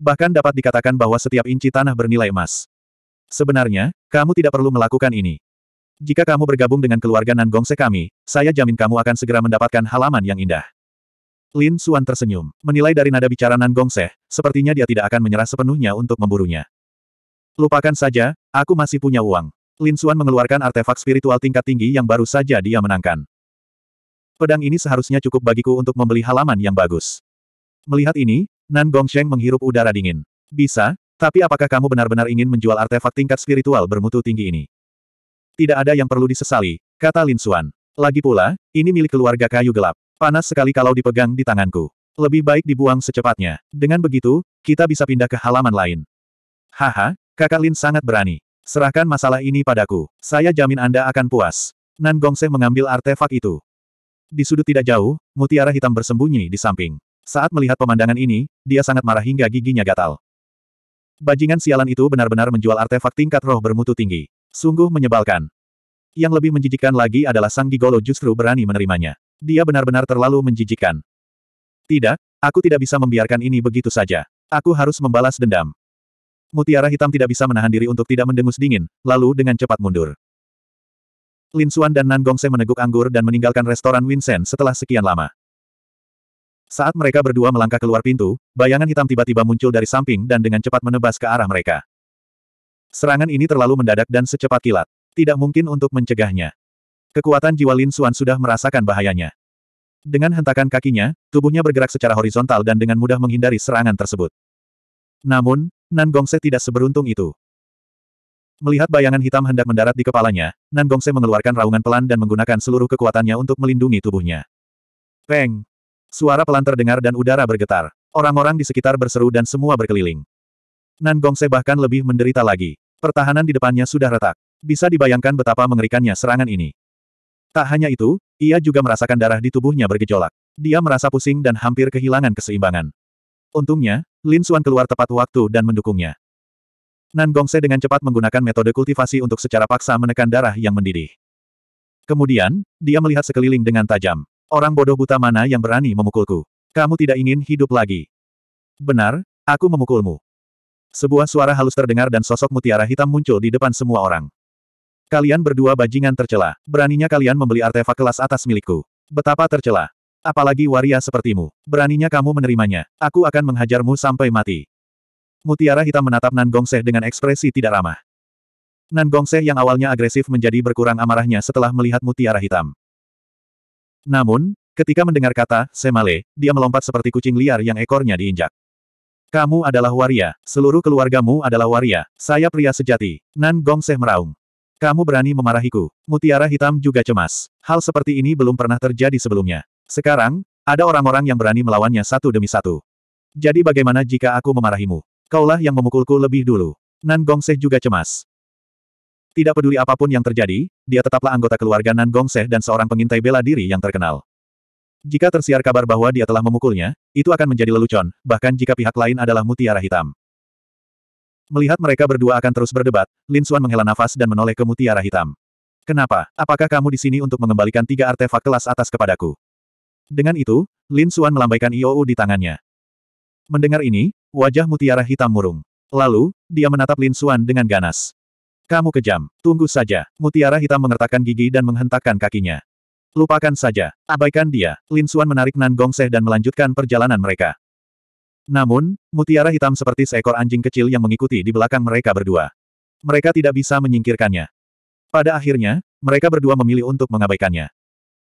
Bahkan dapat dikatakan bahwa setiap inci tanah bernilai emas. Sebenarnya, kamu tidak perlu melakukan ini. Jika kamu bergabung dengan keluarga Nan Gongse kami, saya jamin kamu akan segera mendapatkan halaman yang indah. Lin Suan tersenyum. Menilai dari nada bicara Nan Gongse, sepertinya dia tidak akan menyerah sepenuhnya untuk memburunya. Lupakan saja, aku masih punya uang. Lin Xuan mengeluarkan artefak spiritual tingkat tinggi yang baru saja dia menangkan. Pedang ini seharusnya cukup bagiku untuk membeli halaman yang bagus. Melihat ini, Nan Gong Gongsheng menghirup udara dingin. Bisa, tapi apakah kamu benar-benar ingin menjual artefak tingkat spiritual bermutu tinggi ini? Tidak ada yang perlu disesali, kata Lin Xuan. Lagi pula, ini milik keluarga kayu gelap. Panas sekali kalau dipegang di tanganku. Lebih baik dibuang secepatnya. Dengan begitu, kita bisa pindah ke halaman lain. Haha, kakak Lin sangat berani. Serahkan masalah ini padaku. Saya jamin Anda akan puas. Nan Gongse mengambil artefak itu. Di sudut tidak jauh, mutiara hitam bersembunyi di samping. Saat melihat pemandangan ini, dia sangat marah hingga giginya gatal. Bajingan sialan itu benar-benar menjual artefak tingkat roh bermutu tinggi. Sungguh menyebalkan. Yang lebih menjijikkan lagi adalah Sang Gigolo justru berani menerimanya. Dia benar-benar terlalu menjijikkan. Tidak, aku tidak bisa membiarkan ini begitu saja. Aku harus membalas dendam. Mutiara hitam tidak bisa menahan diri untuk tidak mendengus dingin, lalu dengan cepat mundur. Lin Xuan dan Nan Gongse meneguk anggur dan meninggalkan restoran Winsen setelah sekian lama. Saat mereka berdua melangkah keluar pintu, bayangan hitam tiba-tiba muncul dari samping dan dengan cepat menebas ke arah mereka. Serangan ini terlalu mendadak dan secepat kilat. Tidak mungkin untuk mencegahnya. Kekuatan jiwa Lin Xuan sudah merasakan bahayanya. Dengan hentakan kakinya, tubuhnya bergerak secara horizontal dan dengan mudah menghindari serangan tersebut. Namun, Nan Gongse tidak seberuntung itu. Melihat bayangan hitam hendak mendarat di kepalanya, Nan Gongse mengeluarkan raungan pelan dan menggunakan seluruh kekuatannya untuk melindungi tubuhnya. Peng! Suara pelan terdengar dan udara bergetar. Orang-orang di sekitar berseru dan semua berkeliling. Nan Gongse bahkan lebih menderita lagi. Pertahanan di depannya sudah retak. Bisa dibayangkan betapa mengerikannya serangan ini. Tak hanya itu, ia juga merasakan darah di tubuhnya bergejolak. Dia merasa pusing dan hampir kehilangan keseimbangan. Untungnya, Lin Xuan keluar tepat waktu dan mendukungnya. Nan Gongse dengan cepat menggunakan metode kultivasi untuk secara paksa menekan darah yang mendidih. Kemudian, dia melihat sekeliling dengan tajam. Orang bodoh buta mana yang berani memukulku? Kamu tidak ingin hidup lagi. Benar, aku memukulmu. Sebuah suara halus terdengar dan sosok mutiara hitam muncul di depan semua orang. Kalian berdua bajingan tercela. Beraninya kalian membeli artefak kelas atas milikku. Betapa tercela. Apalagi waria sepertimu. Beraninya kamu menerimanya. Aku akan menghajarmu sampai mati. Mutiara hitam menatap Nan Gongseh dengan ekspresi tidak ramah. Nan Gongseh yang awalnya agresif menjadi berkurang amarahnya setelah melihat mutiara hitam. Namun, ketika mendengar kata, Semale, dia melompat seperti kucing liar yang ekornya diinjak. Kamu adalah waria, seluruh keluargamu adalah waria, saya pria sejati. Nan Gongseh meraung. Kamu berani memarahiku. Mutiara hitam juga cemas. Hal seperti ini belum pernah terjadi sebelumnya. Sekarang, ada orang-orang yang berani melawannya satu demi satu. Jadi bagaimana jika aku memarahimu? Kaulah yang memukulku lebih dulu. Nan Gongseh juga cemas. Tidak peduli apapun yang terjadi, dia tetaplah anggota keluarga Nan Gongseh dan seorang pengintai bela diri yang terkenal. Jika tersiar kabar bahwa dia telah memukulnya, itu akan menjadi lelucon, bahkan jika pihak lain adalah mutiara hitam. Melihat mereka berdua akan terus berdebat, Lin Xuan menghela nafas dan menoleh ke mutiara hitam. Kenapa? Apakah kamu di sini untuk mengembalikan tiga artefak kelas atas kepadaku? Dengan itu, Lin Suan melambaikan IOU di tangannya. Mendengar ini, wajah mutiara hitam murung. Lalu, dia menatap Lin Suan dengan ganas. Kamu kejam, tunggu saja. Mutiara hitam mengertakkan gigi dan menghentakkan kakinya. Lupakan saja, abaikan dia. Lin Suan menarik Nan Gongseh dan melanjutkan perjalanan mereka. Namun, mutiara hitam seperti seekor anjing kecil yang mengikuti di belakang mereka berdua. Mereka tidak bisa menyingkirkannya. Pada akhirnya, mereka berdua memilih untuk mengabaikannya.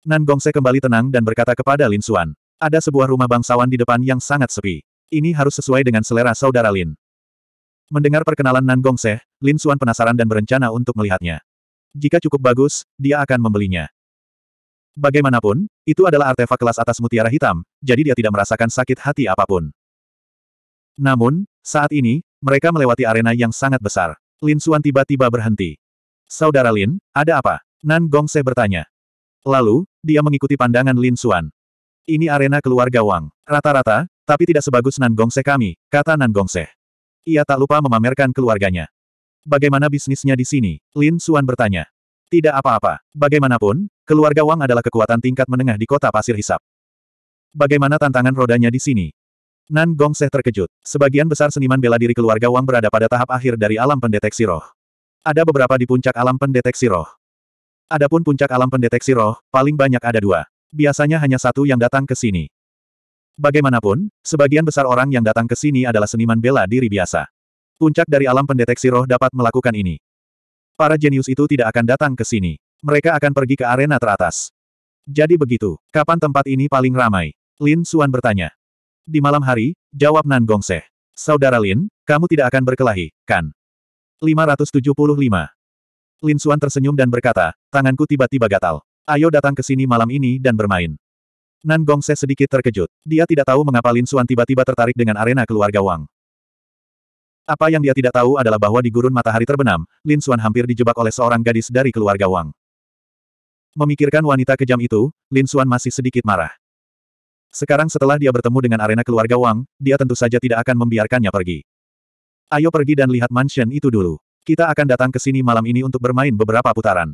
Nan Gongse kembali tenang dan berkata kepada Lin Xuan. Ada sebuah rumah bangsawan di depan yang sangat sepi. Ini harus sesuai dengan selera saudara Lin. Mendengar perkenalan Nan Gongse, Lin Xuan penasaran dan berencana untuk melihatnya. Jika cukup bagus, dia akan membelinya. Bagaimanapun, itu adalah artefak kelas atas mutiara hitam, jadi dia tidak merasakan sakit hati apapun. Namun, saat ini, mereka melewati arena yang sangat besar. Lin Xuan tiba-tiba berhenti. Saudara Lin, ada apa? Nan Gongse bertanya. Lalu, dia mengikuti pandangan Lin Xuan. Ini arena keluarga Wang. Rata-rata, tapi tidak sebagus Nan Gongse kami, kata Nan Gongse. Ia tak lupa memamerkan keluarganya. Bagaimana bisnisnya di sini? Lin Xuan bertanya. Tidak apa-apa. Bagaimanapun, keluarga Wang adalah kekuatan tingkat menengah di kota pasir hisap. Bagaimana tantangan rodanya di sini? Nan Gongseh terkejut. Sebagian besar seniman bela diri keluarga Wang berada pada tahap akhir dari alam pendeteksi roh. Ada beberapa di puncak alam pendeteksi roh. Adapun puncak alam pendeteksi roh, paling banyak ada dua. Biasanya hanya satu yang datang ke sini. Bagaimanapun, sebagian besar orang yang datang ke sini adalah seniman bela diri biasa. Puncak dari alam pendeteksi roh dapat melakukan ini. Para jenius itu tidak akan datang ke sini. Mereka akan pergi ke arena teratas. Jadi begitu, kapan tempat ini paling ramai? Lin Suan bertanya. Di malam hari, jawab Nan Gongseh. Saudara Lin, kamu tidak akan berkelahi, kan? 575. Lin Xuan tersenyum dan berkata, tanganku tiba-tiba gatal. Ayo datang ke sini malam ini dan bermain. Nan Gongse sedikit terkejut. Dia tidak tahu mengapa Lin Xuan tiba-tiba tertarik dengan arena keluarga Wang. Apa yang dia tidak tahu adalah bahwa di gurun matahari terbenam, Lin Xuan hampir dijebak oleh seorang gadis dari keluarga Wang. Memikirkan wanita kejam itu, Lin Xuan masih sedikit marah. Sekarang setelah dia bertemu dengan arena keluarga Wang, dia tentu saja tidak akan membiarkannya pergi. Ayo pergi dan lihat mansion itu dulu. Kita akan datang ke sini malam ini untuk bermain beberapa putaran.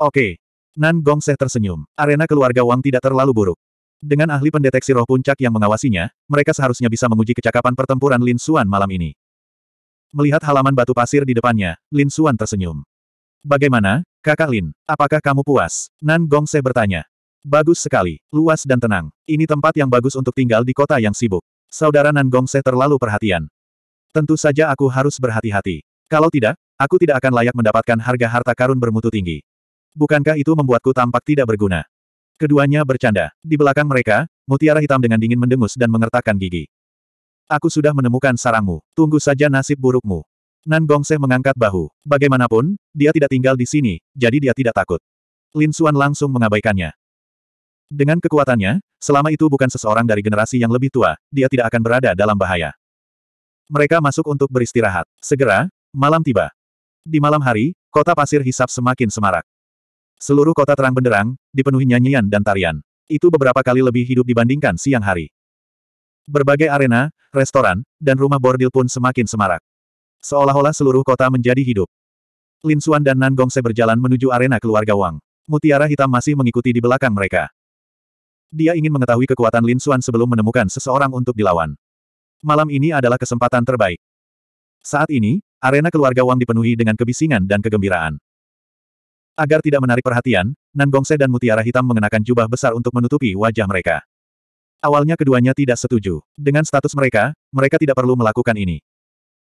Oke. Nan Gong tersenyum. Arena keluarga Wang tidak terlalu buruk. Dengan ahli pendeteksi roh puncak yang mengawasinya, mereka seharusnya bisa menguji kecakapan pertempuran Lin Xuan malam ini. Melihat halaman batu pasir di depannya, Lin Xuan tersenyum. Bagaimana, kakak Lin? Apakah kamu puas? Nan Gong bertanya. Bagus sekali, luas dan tenang. Ini tempat yang bagus untuk tinggal di kota yang sibuk. Saudara Nan Gong terlalu perhatian. Tentu saja aku harus berhati-hati. Kalau tidak, aku tidak akan layak mendapatkan harga harta karun bermutu tinggi. Bukankah itu membuatku tampak tidak berguna? Keduanya bercanda. Di belakang mereka, mutiara hitam dengan dingin mendengus dan mengertakkan gigi. Aku sudah menemukan sarangmu. Tunggu saja nasib burukmu. Nan Gongse mengangkat bahu. Bagaimanapun, dia tidak tinggal di sini, jadi dia tidak takut. Lin Xuan langsung mengabaikannya. Dengan kekuatannya, selama itu bukan seseorang dari generasi yang lebih tua, dia tidak akan berada dalam bahaya. Mereka masuk untuk beristirahat. Segera, Malam tiba. Di malam hari, kota pasir hisap semakin semarak. Seluruh kota terang benderang, dipenuhi nyanyian dan tarian. Itu beberapa kali lebih hidup dibandingkan siang hari. Berbagai arena, restoran, dan rumah bordil pun semakin semarak. Seolah-olah seluruh kota menjadi hidup. Lin Xuan dan Nan Gongse berjalan menuju arena keluarga Wang. Mutiara hitam masih mengikuti di belakang mereka. Dia ingin mengetahui kekuatan Lin Xuan sebelum menemukan seseorang untuk dilawan. Malam ini adalah kesempatan terbaik. Saat ini, Arena keluarga Wang dipenuhi dengan kebisingan dan kegembiraan. Agar tidak menarik perhatian, Nan Gongse dan Mutiara Hitam mengenakan jubah besar untuk menutupi wajah mereka. Awalnya keduanya tidak setuju. Dengan status mereka, mereka tidak perlu melakukan ini.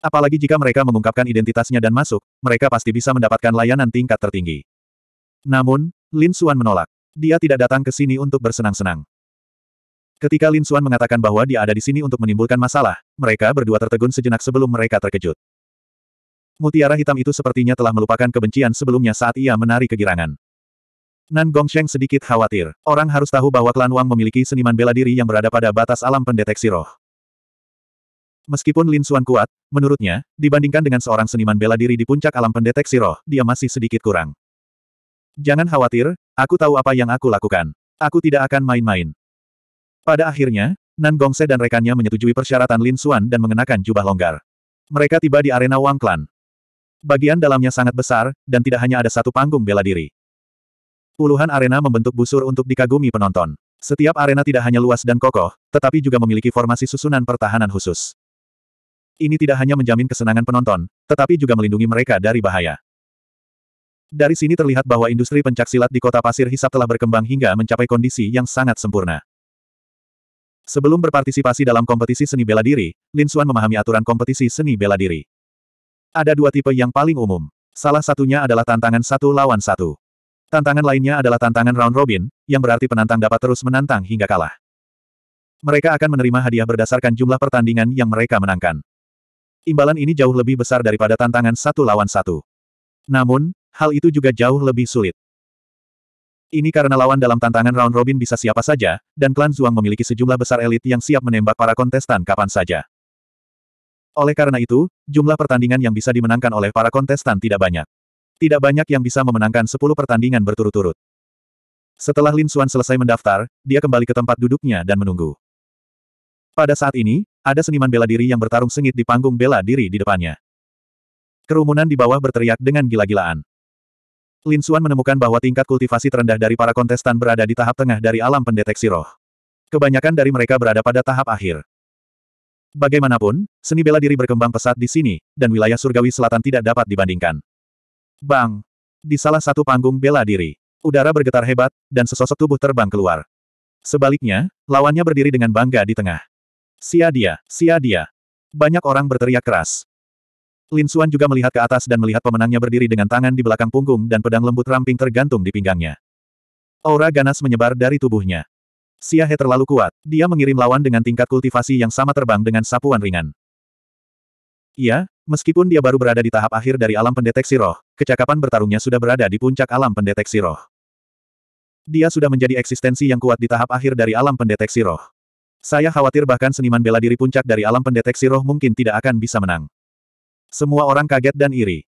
Apalagi jika mereka mengungkapkan identitasnya dan masuk, mereka pasti bisa mendapatkan layanan tingkat tertinggi. Namun, Lin Suan menolak. Dia tidak datang ke sini untuk bersenang-senang. Ketika Lin Suan mengatakan bahwa dia ada di sini untuk menimbulkan masalah, mereka berdua tertegun sejenak sebelum mereka terkejut. Mutiara hitam itu sepertinya telah melupakan kebencian sebelumnya saat ia menari kegirangan. Nan Gongsheng sedikit khawatir. Orang harus tahu bahwa klan Wang memiliki seniman bela diri yang berada pada batas alam pendeteksi roh. Meskipun Lin Xuan kuat, menurutnya, dibandingkan dengan seorang seniman bela diri di puncak alam pendeteksi roh, dia masih sedikit kurang. Jangan khawatir, aku tahu apa yang aku lakukan. Aku tidak akan main-main. Pada akhirnya, Nan Gongse dan rekannya menyetujui persyaratan Lin Xuan dan mengenakan jubah longgar. Mereka tiba di arena Wang Klan. Bagian dalamnya sangat besar, dan tidak hanya ada satu panggung bela diri. Puluhan arena membentuk busur untuk dikagumi penonton. Setiap arena tidak hanya luas dan kokoh, tetapi juga memiliki formasi susunan pertahanan khusus. Ini tidak hanya menjamin kesenangan penonton, tetapi juga melindungi mereka dari bahaya. Dari sini terlihat bahwa industri pencaksilat di kota pasir hisap telah berkembang hingga mencapai kondisi yang sangat sempurna. Sebelum berpartisipasi dalam kompetisi seni bela diri, Lin Xuan memahami aturan kompetisi seni bela diri. Ada dua tipe yang paling umum. Salah satunya adalah tantangan satu lawan satu. Tantangan lainnya adalah tantangan round robin, yang berarti penantang dapat terus menantang hingga kalah. Mereka akan menerima hadiah berdasarkan jumlah pertandingan yang mereka menangkan. Imbalan ini jauh lebih besar daripada tantangan satu lawan satu. Namun, hal itu juga jauh lebih sulit. Ini karena lawan dalam tantangan round robin bisa siapa saja, dan klan Zhuang memiliki sejumlah besar elit yang siap menembak para kontestan kapan saja. Oleh karena itu, jumlah pertandingan yang bisa dimenangkan oleh para kontestan tidak banyak. Tidak banyak yang bisa memenangkan 10 pertandingan berturut-turut. Setelah Lin Xuan selesai mendaftar, dia kembali ke tempat duduknya dan menunggu. Pada saat ini, ada seniman bela diri yang bertarung sengit di panggung bela diri di depannya. Kerumunan di bawah berteriak dengan gila-gilaan. Lin Xuan menemukan bahwa tingkat kultivasi terendah dari para kontestan berada di tahap tengah dari alam pendeteksi roh. Kebanyakan dari mereka berada pada tahap akhir. Bagaimanapun, seni bela diri berkembang pesat di sini, dan wilayah surgawi selatan tidak dapat dibandingkan. Bang! Di salah satu panggung bela diri, udara bergetar hebat, dan sesosok tubuh terbang keluar. Sebaliknya, lawannya berdiri dengan bangga di tengah. Sia dia, sia dia. Banyak orang berteriak keras. Lin Xuan juga melihat ke atas dan melihat pemenangnya berdiri dengan tangan di belakang punggung dan pedang lembut ramping tergantung di pinggangnya. Aura ganas menyebar dari tubuhnya. Xia He terlalu kuat, dia mengirim lawan dengan tingkat kultivasi yang sama terbang dengan sapuan ringan. Iya, meskipun dia baru berada di tahap akhir dari alam pendeteksi roh, kecakapan bertarungnya sudah berada di puncak alam pendeteksi roh. Dia sudah menjadi eksistensi yang kuat di tahap akhir dari alam pendeteksi roh. Saya khawatir bahkan seniman bela diri puncak dari alam pendeteksi roh mungkin tidak akan bisa menang. Semua orang kaget dan iri.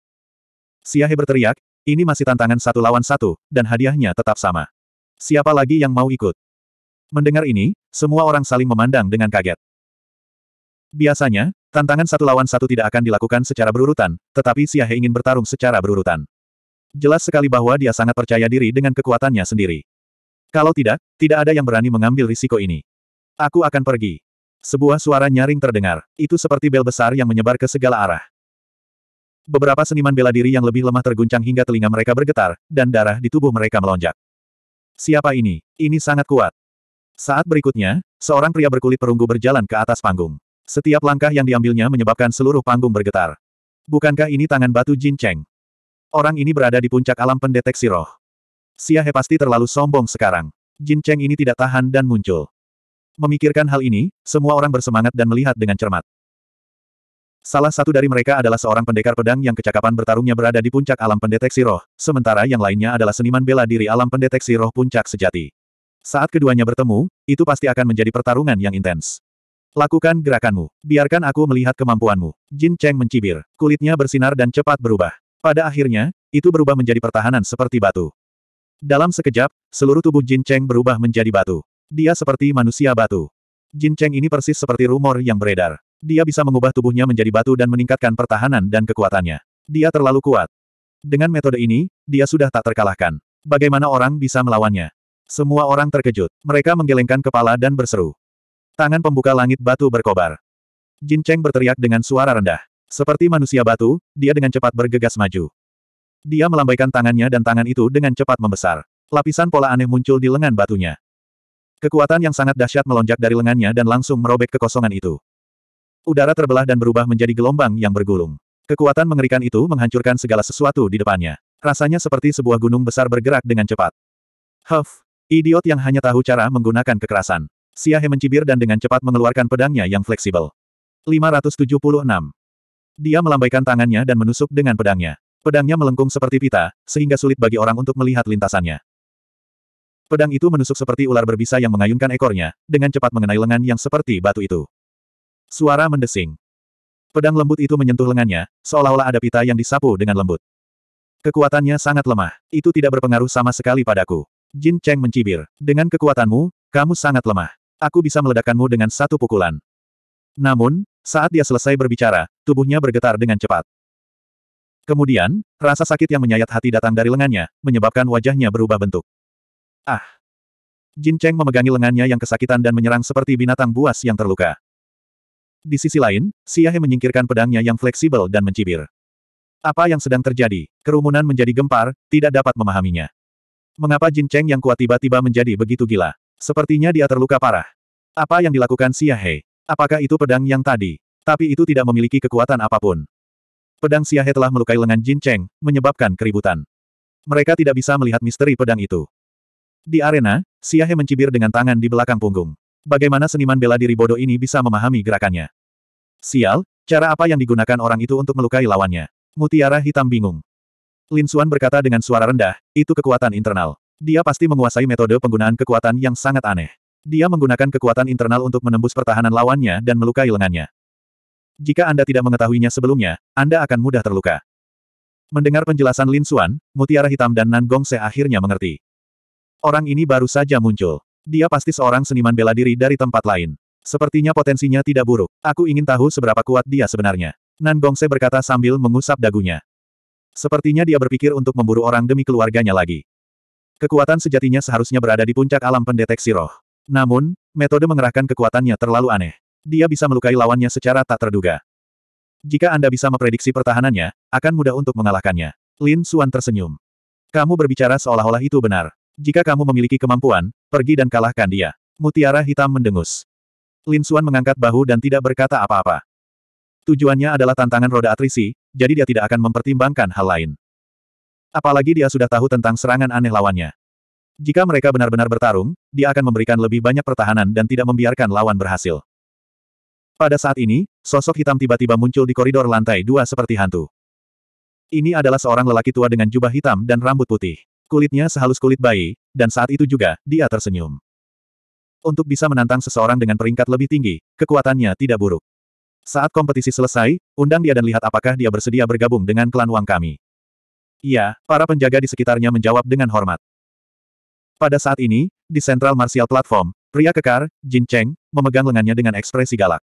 Siahe berteriak, ini masih tantangan satu lawan satu, dan hadiahnya tetap sama. Siapa lagi yang mau ikut? Mendengar ini, semua orang saling memandang dengan kaget. Biasanya, tantangan satu lawan satu tidak akan dilakukan secara berurutan, tetapi Xiahe ingin bertarung secara berurutan. Jelas sekali bahwa dia sangat percaya diri dengan kekuatannya sendiri. Kalau tidak, tidak ada yang berani mengambil risiko ini. Aku akan pergi. Sebuah suara nyaring terdengar. Itu seperti bel besar yang menyebar ke segala arah. Beberapa seniman bela diri yang lebih lemah terguncang hingga telinga mereka bergetar, dan darah di tubuh mereka melonjak. Siapa ini? Ini sangat kuat. Saat berikutnya, seorang pria berkulit perunggu berjalan ke atas panggung. Setiap langkah yang diambilnya menyebabkan seluruh panggung bergetar. Bukankah ini tangan batu Jin Cheng? Orang ini berada di puncak alam pendeteksi roh. Xia He pasti terlalu sombong sekarang. Jin Cheng ini tidak tahan dan muncul. Memikirkan hal ini, semua orang bersemangat dan melihat dengan cermat. Salah satu dari mereka adalah seorang pendekar pedang yang kecakapan bertarungnya berada di puncak alam pendeteksi roh, sementara yang lainnya adalah seniman bela diri alam pendeteksi roh puncak sejati. Saat keduanya bertemu, itu pasti akan menjadi pertarungan yang intens. Lakukan gerakanmu. Biarkan aku melihat kemampuanmu. Jin Cheng mencibir. Kulitnya bersinar dan cepat berubah. Pada akhirnya, itu berubah menjadi pertahanan seperti batu. Dalam sekejap, seluruh tubuh Jin Cheng berubah menjadi batu. Dia seperti manusia batu. Jin Cheng ini persis seperti rumor yang beredar. Dia bisa mengubah tubuhnya menjadi batu dan meningkatkan pertahanan dan kekuatannya. Dia terlalu kuat. Dengan metode ini, dia sudah tak terkalahkan. Bagaimana orang bisa melawannya? Semua orang terkejut. Mereka menggelengkan kepala dan berseru. Tangan pembuka langit batu berkobar. Jin Cheng berteriak dengan suara rendah. Seperti manusia batu, dia dengan cepat bergegas maju. Dia melambaikan tangannya dan tangan itu dengan cepat membesar. Lapisan pola aneh muncul di lengan batunya. Kekuatan yang sangat dahsyat melonjak dari lengannya dan langsung merobek kekosongan itu. Udara terbelah dan berubah menjadi gelombang yang bergulung. Kekuatan mengerikan itu menghancurkan segala sesuatu di depannya. Rasanya seperti sebuah gunung besar bergerak dengan cepat. Huff, Idiot yang hanya tahu cara menggunakan kekerasan. Siahe mencibir dan dengan cepat mengeluarkan pedangnya yang fleksibel. 576. Dia melambaikan tangannya dan menusuk dengan pedangnya. Pedangnya melengkung seperti pita, sehingga sulit bagi orang untuk melihat lintasannya. Pedang itu menusuk seperti ular berbisa yang mengayunkan ekornya, dengan cepat mengenai lengan yang seperti batu itu. Suara mendesing. Pedang lembut itu menyentuh lengannya, seolah-olah ada pita yang disapu dengan lembut. Kekuatannya sangat lemah, itu tidak berpengaruh sama sekali padaku. Jin Cheng mencibir. Dengan kekuatanmu, kamu sangat lemah. Aku bisa meledakkanmu dengan satu pukulan. Namun, saat dia selesai berbicara, tubuhnya bergetar dengan cepat. Kemudian, rasa sakit yang menyayat hati datang dari lengannya, menyebabkan wajahnya berubah bentuk. Ah! Jin Cheng memegangi lengannya yang kesakitan dan menyerang seperti binatang buas yang terluka. Di sisi lain, Siahe menyingkirkan pedangnya yang fleksibel dan mencibir. Apa yang sedang terjadi? Kerumunan menjadi gempar, tidak dapat memahaminya. Mengapa Jin Cheng yang kuat tiba-tiba menjadi begitu gila? Sepertinya dia terluka parah. Apa yang dilakukan Xia He? Apakah itu pedang yang tadi? Tapi itu tidak memiliki kekuatan apapun. Pedang Xia He telah melukai lengan Jin Cheng, menyebabkan keributan. Mereka tidak bisa melihat misteri pedang itu. Di arena, Xia He mencibir dengan tangan di belakang punggung. Bagaimana seniman bela diri bodoh ini bisa memahami gerakannya? Sial, cara apa yang digunakan orang itu untuk melukai lawannya? Mutiara hitam bingung. Lin Xuan berkata dengan suara rendah, itu kekuatan internal. Dia pasti menguasai metode penggunaan kekuatan yang sangat aneh. Dia menggunakan kekuatan internal untuk menembus pertahanan lawannya dan melukai lengannya. Jika Anda tidak mengetahuinya sebelumnya, Anda akan mudah terluka. Mendengar penjelasan Lin Xuan, Mutiara Hitam dan Nan Gongse akhirnya mengerti. Orang ini baru saja muncul. Dia pasti seorang seniman bela diri dari tempat lain. Sepertinya potensinya tidak buruk. Aku ingin tahu seberapa kuat dia sebenarnya. Nan Gongse berkata sambil mengusap dagunya. Sepertinya dia berpikir untuk memburu orang demi keluarganya lagi. Kekuatan sejatinya seharusnya berada di puncak alam pendeteksi roh. Namun, metode mengerahkan kekuatannya terlalu aneh. Dia bisa melukai lawannya secara tak terduga. Jika Anda bisa memprediksi pertahanannya, akan mudah untuk mengalahkannya. Lin Suan tersenyum. Kamu berbicara seolah-olah itu benar. Jika kamu memiliki kemampuan, pergi dan kalahkan dia. Mutiara hitam mendengus. Lin Suan mengangkat bahu dan tidak berkata apa-apa. Tujuannya adalah tantangan roda atrisi, jadi dia tidak akan mempertimbangkan hal lain. Apalagi dia sudah tahu tentang serangan aneh lawannya. Jika mereka benar-benar bertarung, dia akan memberikan lebih banyak pertahanan dan tidak membiarkan lawan berhasil. Pada saat ini, sosok hitam tiba-tiba muncul di koridor lantai dua seperti hantu. Ini adalah seorang lelaki tua dengan jubah hitam dan rambut putih. Kulitnya sehalus kulit bayi, dan saat itu juga, dia tersenyum. Untuk bisa menantang seseorang dengan peringkat lebih tinggi, kekuatannya tidak buruk. Saat kompetisi selesai, undang dia dan lihat apakah dia bersedia bergabung dengan klan Wang kami. Iya, para penjaga di sekitarnya menjawab dengan hormat. Pada saat ini, di Central Martial Platform, pria kekar, Jin Cheng, memegang lengannya dengan ekspresi galak.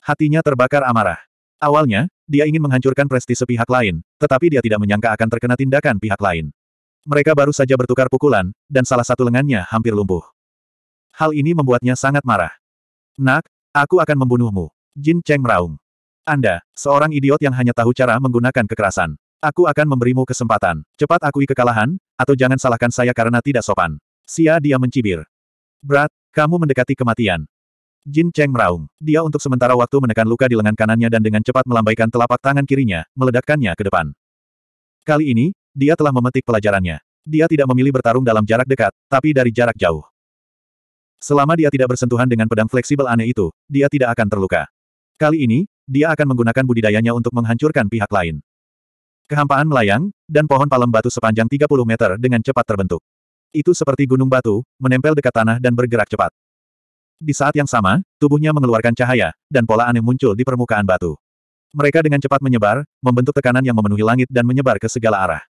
Hatinya terbakar amarah. Awalnya, dia ingin menghancurkan prestise pihak lain, tetapi dia tidak menyangka akan terkena tindakan pihak lain. Mereka baru saja bertukar pukulan, dan salah satu lengannya hampir lumpuh. Hal ini membuatnya sangat marah. Nak, aku akan membunuhmu. Jin Cheng meraung. Anda, seorang idiot yang hanya tahu cara menggunakan kekerasan. Aku akan memberimu kesempatan. Cepat akui kekalahan, atau jangan salahkan saya karena tidak sopan. Sia dia mencibir. Berat, kamu mendekati kematian. Jin Cheng meraung. Dia untuk sementara waktu menekan luka di lengan kanannya dan dengan cepat melambaikan telapak tangan kirinya, meledakkannya ke depan. Kali ini, dia telah memetik pelajarannya. Dia tidak memilih bertarung dalam jarak dekat, tapi dari jarak jauh. Selama dia tidak bersentuhan dengan pedang fleksibel aneh itu, dia tidak akan terluka. Kali ini, dia akan menggunakan budidayanya untuk menghancurkan pihak lain. Kehampaan melayang, dan pohon palem batu sepanjang 30 meter dengan cepat terbentuk. Itu seperti gunung batu, menempel dekat tanah dan bergerak cepat. Di saat yang sama, tubuhnya mengeluarkan cahaya, dan pola aneh muncul di permukaan batu. Mereka dengan cepat menyebar, membentuk tekanan yang memenuhi langit dan menyebar ke segala arah.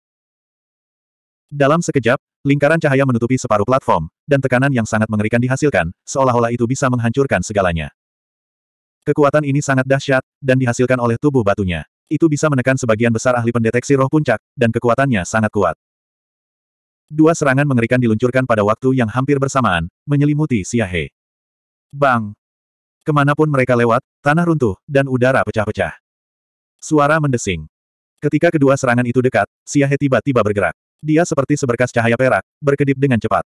Dalam sekejap, lingkaran cahaya menutupi separuh platform, dan tekanan yang sangat mengerikan dihasilkan, seolah-olah itu bisa menghancurkan segalanya. Kekuatan ini sangat dahsyat, dan dihasilkan oleh tubuh batunya. Itu bisa menekan sebagian besar ahli pendeteksi roh puncak, dan kekuatannya sangat kuat. Dua serangan mengerikan diluncurkan pada waktu yang hampir bersamaan, menyelimuti Siahe. Bang! Kemanapun mereka lewat, tanah runtuh, dan udara pecah-pecah. Suara mendesing. Ketika kedua serangan itu dekat, Siahe tiba-tiba bergerak. Dia seperti seberkas cahaya perak, berkedip dengan cepat.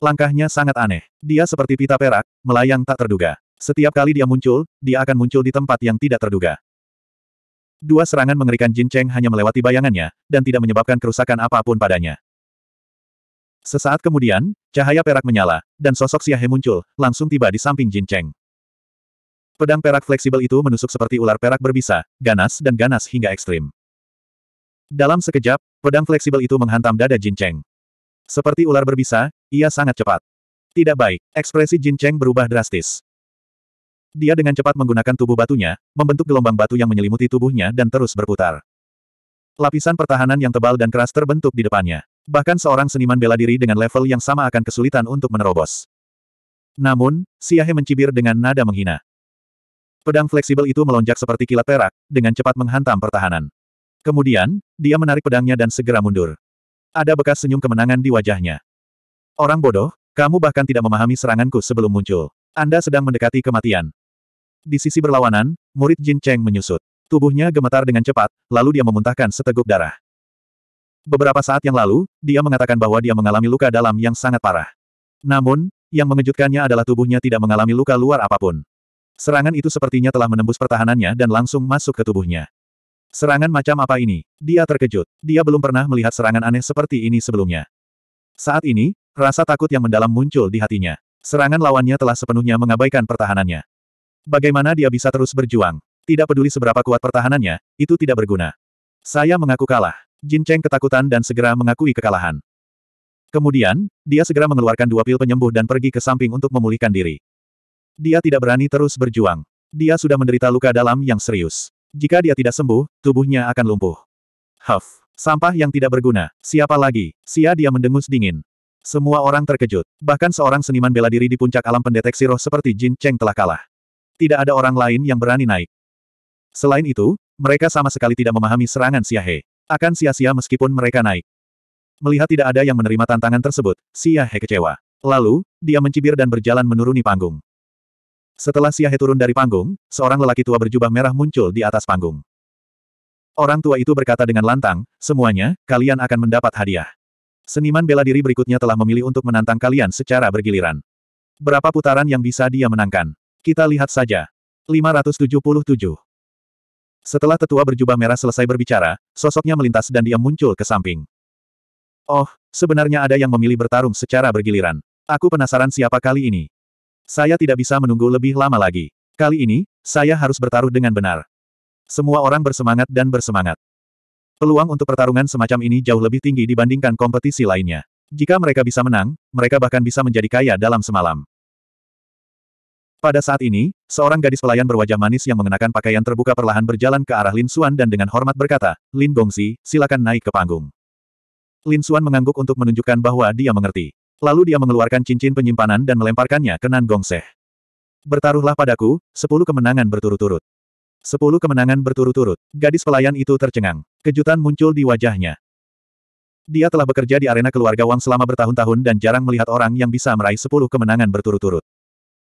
Langkahnya sangat aneh. Dia seperti pita perak, melayang tak terduga. Setiap kali dia muncul, dia akan muncul di tempat yang tidak terduga. Dua serangan mengerikan Jin Cheng hanya melewati bayangannya, dan tidak menyebabkan kerusakan apapun padanya. Sesaat kemudian, cahaya perak menyala, dan sosok Siahe muncul, langsung tiba di samping Jin Cheng. Pedang perak fleksibel itu menusuk seperti ular perak berbisa, ganas dan ganas hingga ekstrim. Dalam sekejap, pedang fleksibel itu menghantam dada Jin Cheng. Seperti ular berbisa, ia sangat cepat. Tidak baik, ekspresi Jin Cheng berubah drastis. Dia dengan cepat menggunakan tubuh batunya, membentuk gelombang batu yang menyelimuti tubuhnya dan terus berputar. Lapisan pertahanan yang tebal dan keras terbentuk di depannya. Bahkan seorang seniman bela diri dengan level yang sama akan kesulitan untuk menerobos. Namun, Siahe mencibir dengan nada menghina. Pedang fleksibel itu melonjak seperti kilat perak, dengan cepat menghantam pertahanan. Kemudian, dia menarik pedangnya dan segera mundur. Ada bekas senyum kemenangan di wajahnya. Orang bodoh, kamu bahkan tidak memahami seranganku sebelum muncul. Anda sedang mendekati kematian. Di sisi berlawanan, murid Jin Cheng menyusut. Tubuhnya gemetar dengan cepat, lalu dia memuntahkan seteguk darah. Beberapa saat yang lalu, dia mengatakan bahwa dia mengalami luka dalam yang sangat parah. Namun, yang mengejutkannya adalah tubuhnya tidak mengalami luka luar apapun. Serangan itu sepertinya telah menembus pertahanannya dan langsung masuk ke tubuhnya. Serangan macam apa ini? Dia terkejut. Dia belum pernah melihat serangan aneh seperti ini sebelumnya. Saat ini, rasa takut yang mendalam muncul di hatinya. Serangan lawannya telah sepenuhnya mengabaikan pertahanannya. Bagaimana dia bisa terus berjuang? Tidak peduli seberapa kuat pertahanannya, itu tidak berguna. Saya mengaku kalah. Jin Cheng ketakutan dan segera mengakui kekalahan. Kemudian, dia segera mengeluarkan dua pil penyembuh dan pergi ke samping untuk memulihkan diri. Dia tidak berani terus berjuang. Dia sudah menderita luka dalam yang serius. Jika dia tidak sembuh, tubuhnya akan lumpuh. Huff. Sampah yang tidak berguna. Siapa lagi? Sia dia mendengus dingin. Semua orang terkejut. Bahkan seorang seniman bela diri di puncak alam pendeteksi roh seperti Jin Cheng telah kalah tidak ada orang lain yang berani naik. Selain itu, mereka sama sekali tidak memahami serangan Siahe. Akan sia-sia meskipun mereka naik. Melihat tidak ada yang menerima tantangan tersebut, Siahe kecewa. Lalu, dia mencibir dan berjalan menuruni panggung. Setelah Siahe turun dari panggung, seorang lelaki tua berjubah merah muncul di atas panggung. Orang tua itu berkata dengan lantang, semuanya, kalian akan mendapat hadiah. Seniman bela diri berikutnya telah memilih untuk menantang kalian secara bergiliran. Berapa putaran yang bisa dia menangkan? Kita lihat saja. 577. Setelah tetua berjubah merah selesai berbicara, sosoknya melintas dan dia muncul ke samping. Oh, sebenarnya ada yang memilih bertarung secara bergiliran. Aku penasaran siapa kali ini. Saya tidak bisa menunggu lebih lama lagi. Kali ini, saya harus bertaruh dengan benar. Semua orang bersemangat dan bersemangat. Peluang untuk pertarungan semacam ini jauh lebih tinggi dibandingkan kompetisi lainnya. Jika mereka bisa menang, mereka bahkan bisa menjadi kaya dalam semalam. Pada saat ini, seorang gadis pelayan berwajah manis yang mengenakan pakaian terbuka perlahan berjalan ke arah Lin Xuan dan dengan hormat berkata, Lin Gongsi, silakan naik ke panggung. Lin Xuan mengangguk untuk menunjukkan bahwa dia mengerti. Lalu dia mengeluarkan cincin penyimpanan dan melemparkannya ke Nan Gongseh. Bertaruhlah padaku, sepuluh kemenangan berturut-turut. Sepuluh kemenangan berturut-turut. Gadis pelayan itu tercengang. Kejutan muncul di wajahnya. Dia telah bekerja di arena keluarga Wang selama bertahun-tahun dan jarang melihat orang yang bisa meraih sepuluh kemenangan berturut-turut.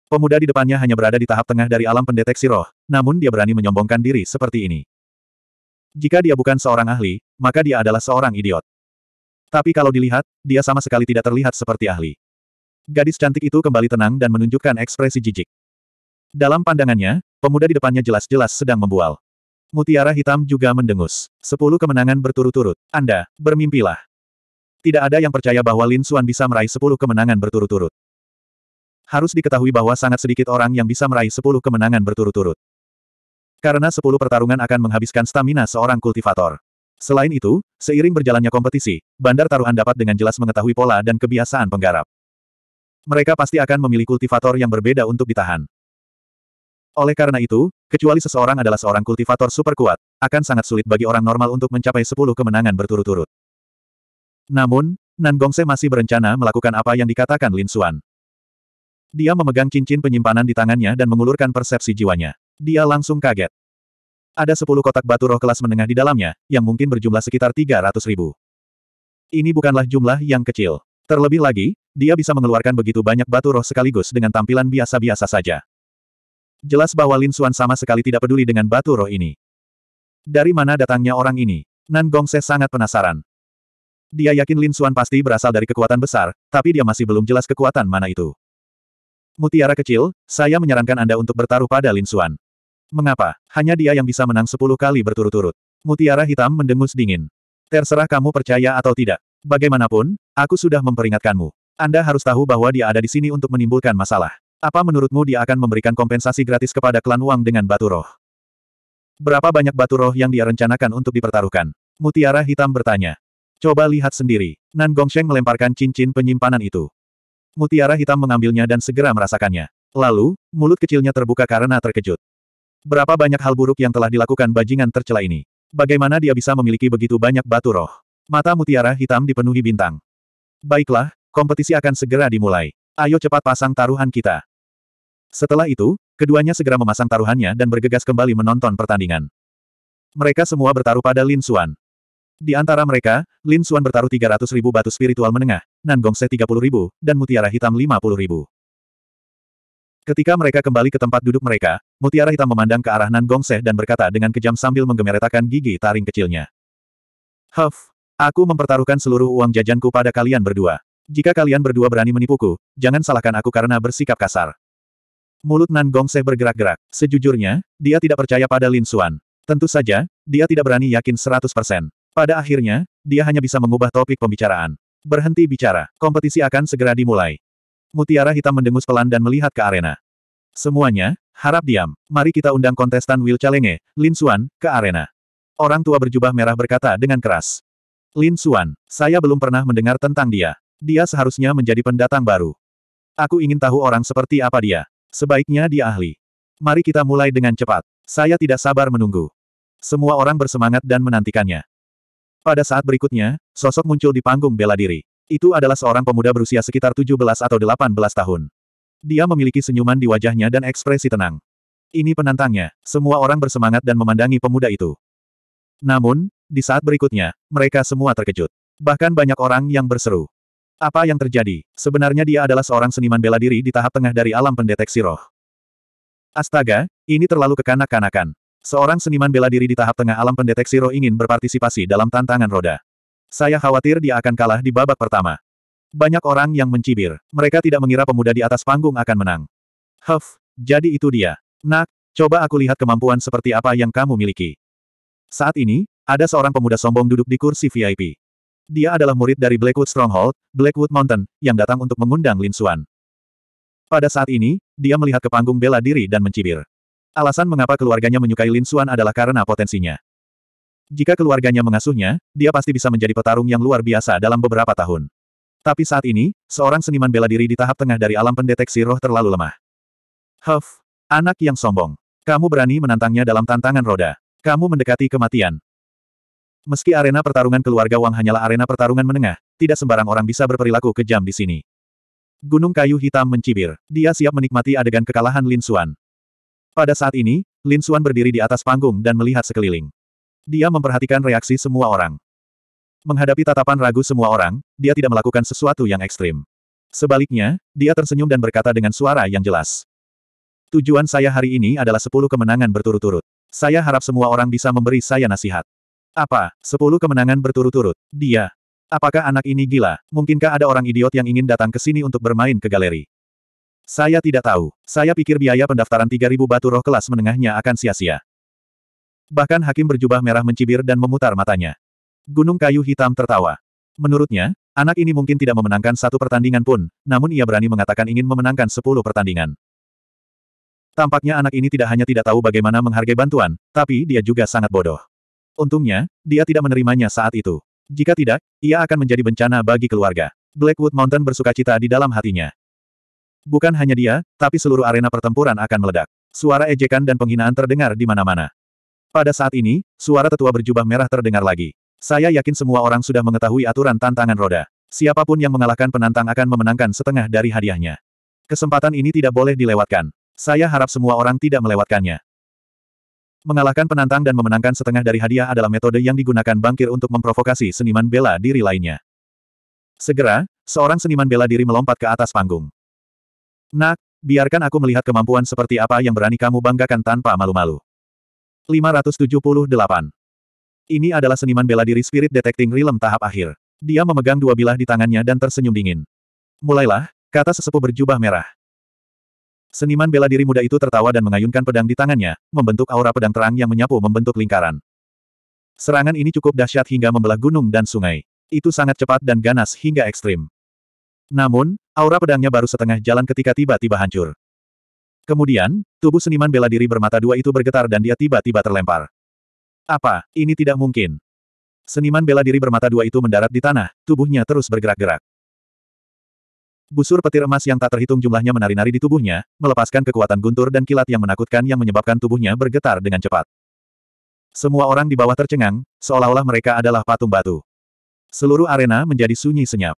Pemuda di depannya hanya berada di tahap tengah dari alam pendeteksi roh, namun dia berani menyombongkan diri seperti ini. Jika dia bukan seorang ahli, maka dia adalah seorang idiot. Tapi kalau dilihat, dia sama sekali tidak terlihat seperti ahli. Gadis cantik itu kembali tenang dan menunjukkan ekspresi jijik. Dalam pandangannya, pemuda di depannya jelas-jelas sedang membual. Mutiara hitam juga mendengus. Sepuluh kemenangan berturut-turut. Anda, bermimpilah. Tidak ada yang percaya bahwa Lin Xuan bisa meraih sepuluh kemenangan berturut-turut. Harus diketahui bahwa sangat sedikit orang yang bisa meraih sepuluh kemenangan berturut-turut. Karena sepuluh pertarungan akan menghabiskan stamina seorang kultivator. Selain itu, seiring berjalannya kompetisi, bandar taruhan dapat dengan jelas mengetahui pola dan kebiasaan penggarap. Mereka pasti akan memilih kultivator yang berbeda untuk ditahan. Oleh karena itu, kecuali seseorang adalah seorang kultivator super kuat, akan sangat sulit bagi orang normal untuk mencapai sepuluh kemenangan berturut-turut. Namun, Nan Gongse masih berencana melakukan apa yang dikatakan Lin Xuan. Dia memegang cincin penyimpanan di tangannya dan mengulurkan persepsi jiwanya. Dia langsung kaget. Ada sepuluh kotak batu roh kelas menengah di dalamnya, yang mungkin berjumlah sekitar tiga ratus ribu. Ini bukanlah jumlah yang kecil. Terlebih lagi, dia bisa mengeluarkan begitu banyak batu roh sekaligus dengan tampilan biasa-biasa saja. Jelas bahwa Lin Xuan sama sekali tidak peduli dengan batu roh ini. Dari mana datangnya orang ini? Nan Gongse sangat penasaran. Dia yakin Lin Xuan pasti berasal dari kekuatan besar, tapi dia masih belum jelas kekuatan mana itu. Mutiara kecil, saya menyarankan Anda untuk bertaruh pada Lin Xuan. Mengapa? Hanya dia yang bisa menang sepuluh kali berturut-turut. Mutiara hitam mendengus dingin. Terserah kamu percaya atau tidak. Bagaimanapun, aku sudah memperingatkanmu. Anda harus tahu bahwa dia ada di sini untuk menimbulkan masalah. Apa menurutmu dia akan memberikan kompensasi gratis kepada klan Wang dengan batu roh? Berapa banyak batu roh yang dia rencanakan untuk dipertaruhkan? Mutiara hitam bertanya. Coba lihat sendiri. Nan Gongsheng melemparkan cincin penyimpanan itu. Mutiara hitam mengambilnya dan segera merasakannya. Lalu, mulut kecilnya terbuka karena terkejut. Berapa banyak hal buruk yang telah dilakukan bajingan tercela ini. Bagaimana dia bisa memiliki begitu banyak batu roh? Mata mutiara hitam dipenuhi bintang. Baiklah, kompetisi akan segera dimulai. Ayo cepat pasang taruhan kita. Setelah itu, keduanya segera memasang taruhannya dan bergegas kembali menonton pertandingan. Mereka semua bertaruh pada Lin Xuan. Di antara mereka, Lin Xuan bertaruh 300 ribu batu spiritual menengah, Nan Se 30 ribu, dan mutiara hitam 50 ribu. Ketika mereka kembali ke tempat duduk mereka, mutiara hitam memandang ke arah Nan Se dan berkata dengan kejam sambil menggemeretakan gigi taring kecilnya. Huff, aku mempertaruhkan seluruh uang jajanku pada kalian berdua. Jika kalian berdua berani menipuku, jangan salahkan aku karena bersikap kasar. Mulut Nan Se bergerak-gerak. Sejujurnya, dia tidak percaya pada Lin Xuan. Tentu saja, dia tidak berani yakin 100%. Pada akhirnya, dia hanya bisa mengubah topik pembicaraan. Berhenti bicara, kompetisi akan segera dimulai. Mutiara hitam mendengus pelan dan melihat ke arena. Semuanya, harap diam. Mari kita undang kontestan Will Chalenge, Lin Xuan, ke arena. Orang tua berjubah merah berkata dengan keras. Lin Xuan, saya belum pernah mendengar tentang dia. Dia seharusnya menjadi pendatang baru. Aku ingin tahu orang seperti apa dia. Sebaiknya dia ahli. Mari kita mulai dengan cepat. Saya tidak sabar menunggu. Semua orang bersemangat dan menantikannya. Pada saat berikutnya, sosok muncul di panggung bela diri. Itu adalah seorang pemuda berusia sekitar 17 atau 18 tahun. Dia memiliki senyuman di wajahnya dan ekspresi tenang. Ini penantangnya, semua orang bersemangat dan memandangi pemuda itu. Namun, di saat berikutnya, mereka semua terkejut. Bahkan banyak orang yang berseru. Apa yang terjadi? Sebenarnya dia adalah seorang seniman bela diri di tahap tengah dari alam pendeteksi roh. Astaga, ini terlalu kekanak-kanakan. Seorang seniman bela diri di tahap tengah alam pendeteksi roh ingin berpartisipasi dalam tantangan roda. Saya khawatir dia akan kalah di babak pertama. Banyak orang yang mencibir. Mereka tidak mengira pemuda di atas panggung akan menang. Huff, jadi itu dia. Nak, coba aku lihat kemampuan seperti apa yang kamu miliki. Saat ini, ada seorang pemuda sombong duduk di kursi VIP. Dia adalah murid dari Blackwood Stronghold, Blackwood Mountain, yang datang untuk mengundang Lin Xuan. Pada saat ini, dia melihat ke panggung bela diri dan mencibir. Alasan mengapa keluarganya menyukai Lin Xuan adalah karena potensinya. Jika keluarganya mengasuhnya, dia pasti bisa menjadi petarung yang luar biasa dalam beberapa tahun. Tapi saat ini, seorang seniman bela diri di tahap tengah dari alam pendeteksi roh terlalu lemah. Huff, anak yang sombong. Kamu berani menantangnya dalam tantangan roda. Kamu mendekati kematian. Meski arena pertarungan keluarga Wang hanyalah arena pertarungan menengah, tidak sembarang orang bisa berperilaku kejam di sini. Gunung kayu hitam mencibir. Dia siap menikmati adegan kekalahan Lin Xuan. Pada saat ini, Lin Suan berdiri di atas panggung dan melihat sekeliling. Dia memperhatikan reaksi semua orang. Menghadapi tatapan ragu semua orang, dia tidak melakukan sesuatu yang ekstrim. Sebaliknya, dia tersenyum dan berkata dengan suara yang jelas. Tujuan saya hari ini adalah sepuluh kemenangan berturut-turut. Saya harap semua orang bisa memberi saya nasihat. Apa, sepuluh kemenangan berturut-turut? Dia. Apakah anak ini gila? Mungkinkah ada orang idiot yang ingin datang ke sini untuk bermain ke galeri? Saya tidak tahu. Saya pikir biaya pendaftaran 3.000 batu roh kelas menengahnya akan sia-sia. Bahkan hakim berjubah merah mencibir dan memutar matanya. Gunung kayu hitam tertawa. Menurutnya, anak ini mungkin tidak memenangkan satu pertandingan pun, namun ia berani mengatakan ingin memenangkan sepuluh pertandingan. Tampaknya anak ini tidak hanya tidak tahu bagaimana menghargai bantuan, tapi dia juga sangat bodoh. Untungnya, dia tidak menerimanya saat itu. Jika tidak, ia akan menjadi bencana bagi keluarga. Blackwood Mountain bersuka cita di dalam hatinya. Bukan hanya dia, tapi seluruh arena pertempuran akan meledak. Suara ejekan dan penghinaan terdengar di mana-mana. Pada saat ini, suara tetua berjubah merah terdengar lagi. Saya yakin semua orang sudah mengetahui aturan tantangan roda. Siapapun yang mengalahkan penantang akan memenangkan setengah dari hadiahnya. Kesempatan ini tidak boleh dilewatkan. Saya harap semua orang tidak melewatkannya. Mengalahkan penantang dan memenangkan setengah dari hadiah adalah metode yang digunakan bangkir untuk memprovokasi seniman bela diri lainnya. Segera, seorang seniman bela diri melompat ke atas panggung. Nak, biarkan aku melihat kemampuan seperti apa yang berani kamu banggakan tanpa malu-malu. 578. Ini adalah seniman bela diri spirit detecting realm tahap akhir. Dia memegang dua bilah di tangannya dan tersenyum dingin. Mulailah, kata sesepuh berjubah merah. Seniman bela diri muda itu tertawa dan mengayunkan pedang di tangannya, membentuk aura pedang terang yang menyapu membentuk lingkaran. Serangan ini cukup dahsyat hingga membelah gunung dan sungai. Itu sangat cepat dan ganas hingga ekstrim. Namun, aura pedangnya baru setengah jalan ketika tiba-tiba hancur. Kemudian, tubuh seniman bela diri bermata dua itu bergetar dan dia tiba-tiba terlempar. Apa, ini tidak mungkin. Seniman bela diri bermata dua itu mendarat di tanah, tubuhnya terus bergerak-gerak. Busur petir emas yang tak terhitung jumlahnya menari-nari di tubuhnya, melepaskan kekuatan guntur dan kilat yang menakutkan yang menyebabkan tubuhnya bergetar dengan cepat. Semua orang di bawah tercengang, seolah-olah mereka adalah patung batu. Seluruh arena menjadi sunyi senyap.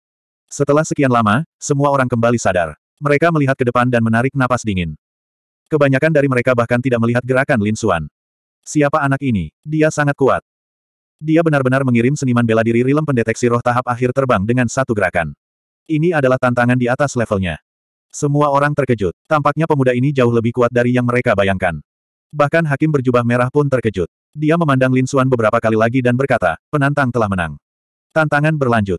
Setelah sekian lama, semua orang kembali sadar. Mereka melihat ke depan dan menarik napas dingin. Kebanyakan dari mereka bahkan tidak melihat gerakan Lin Xuan. Siapa anak ini? Dia sangat kuat. Dia benar-benar mengirim seniman bela diri Rilem pendeteksi roh tahap akhir terbang dengan satu gerakan. Ini adalah tantangan di atas levelnya. Semua orang terkejut. Tampaknya pemuda ini jauh lebih kuat dari yang mereka bayangkan. Bahkan hakim berjubah merah pun terkejut. Dia memandang Lin Xuan beberapa kali lagi dan berkata, penantang telah menang. Tantangan berlanjut.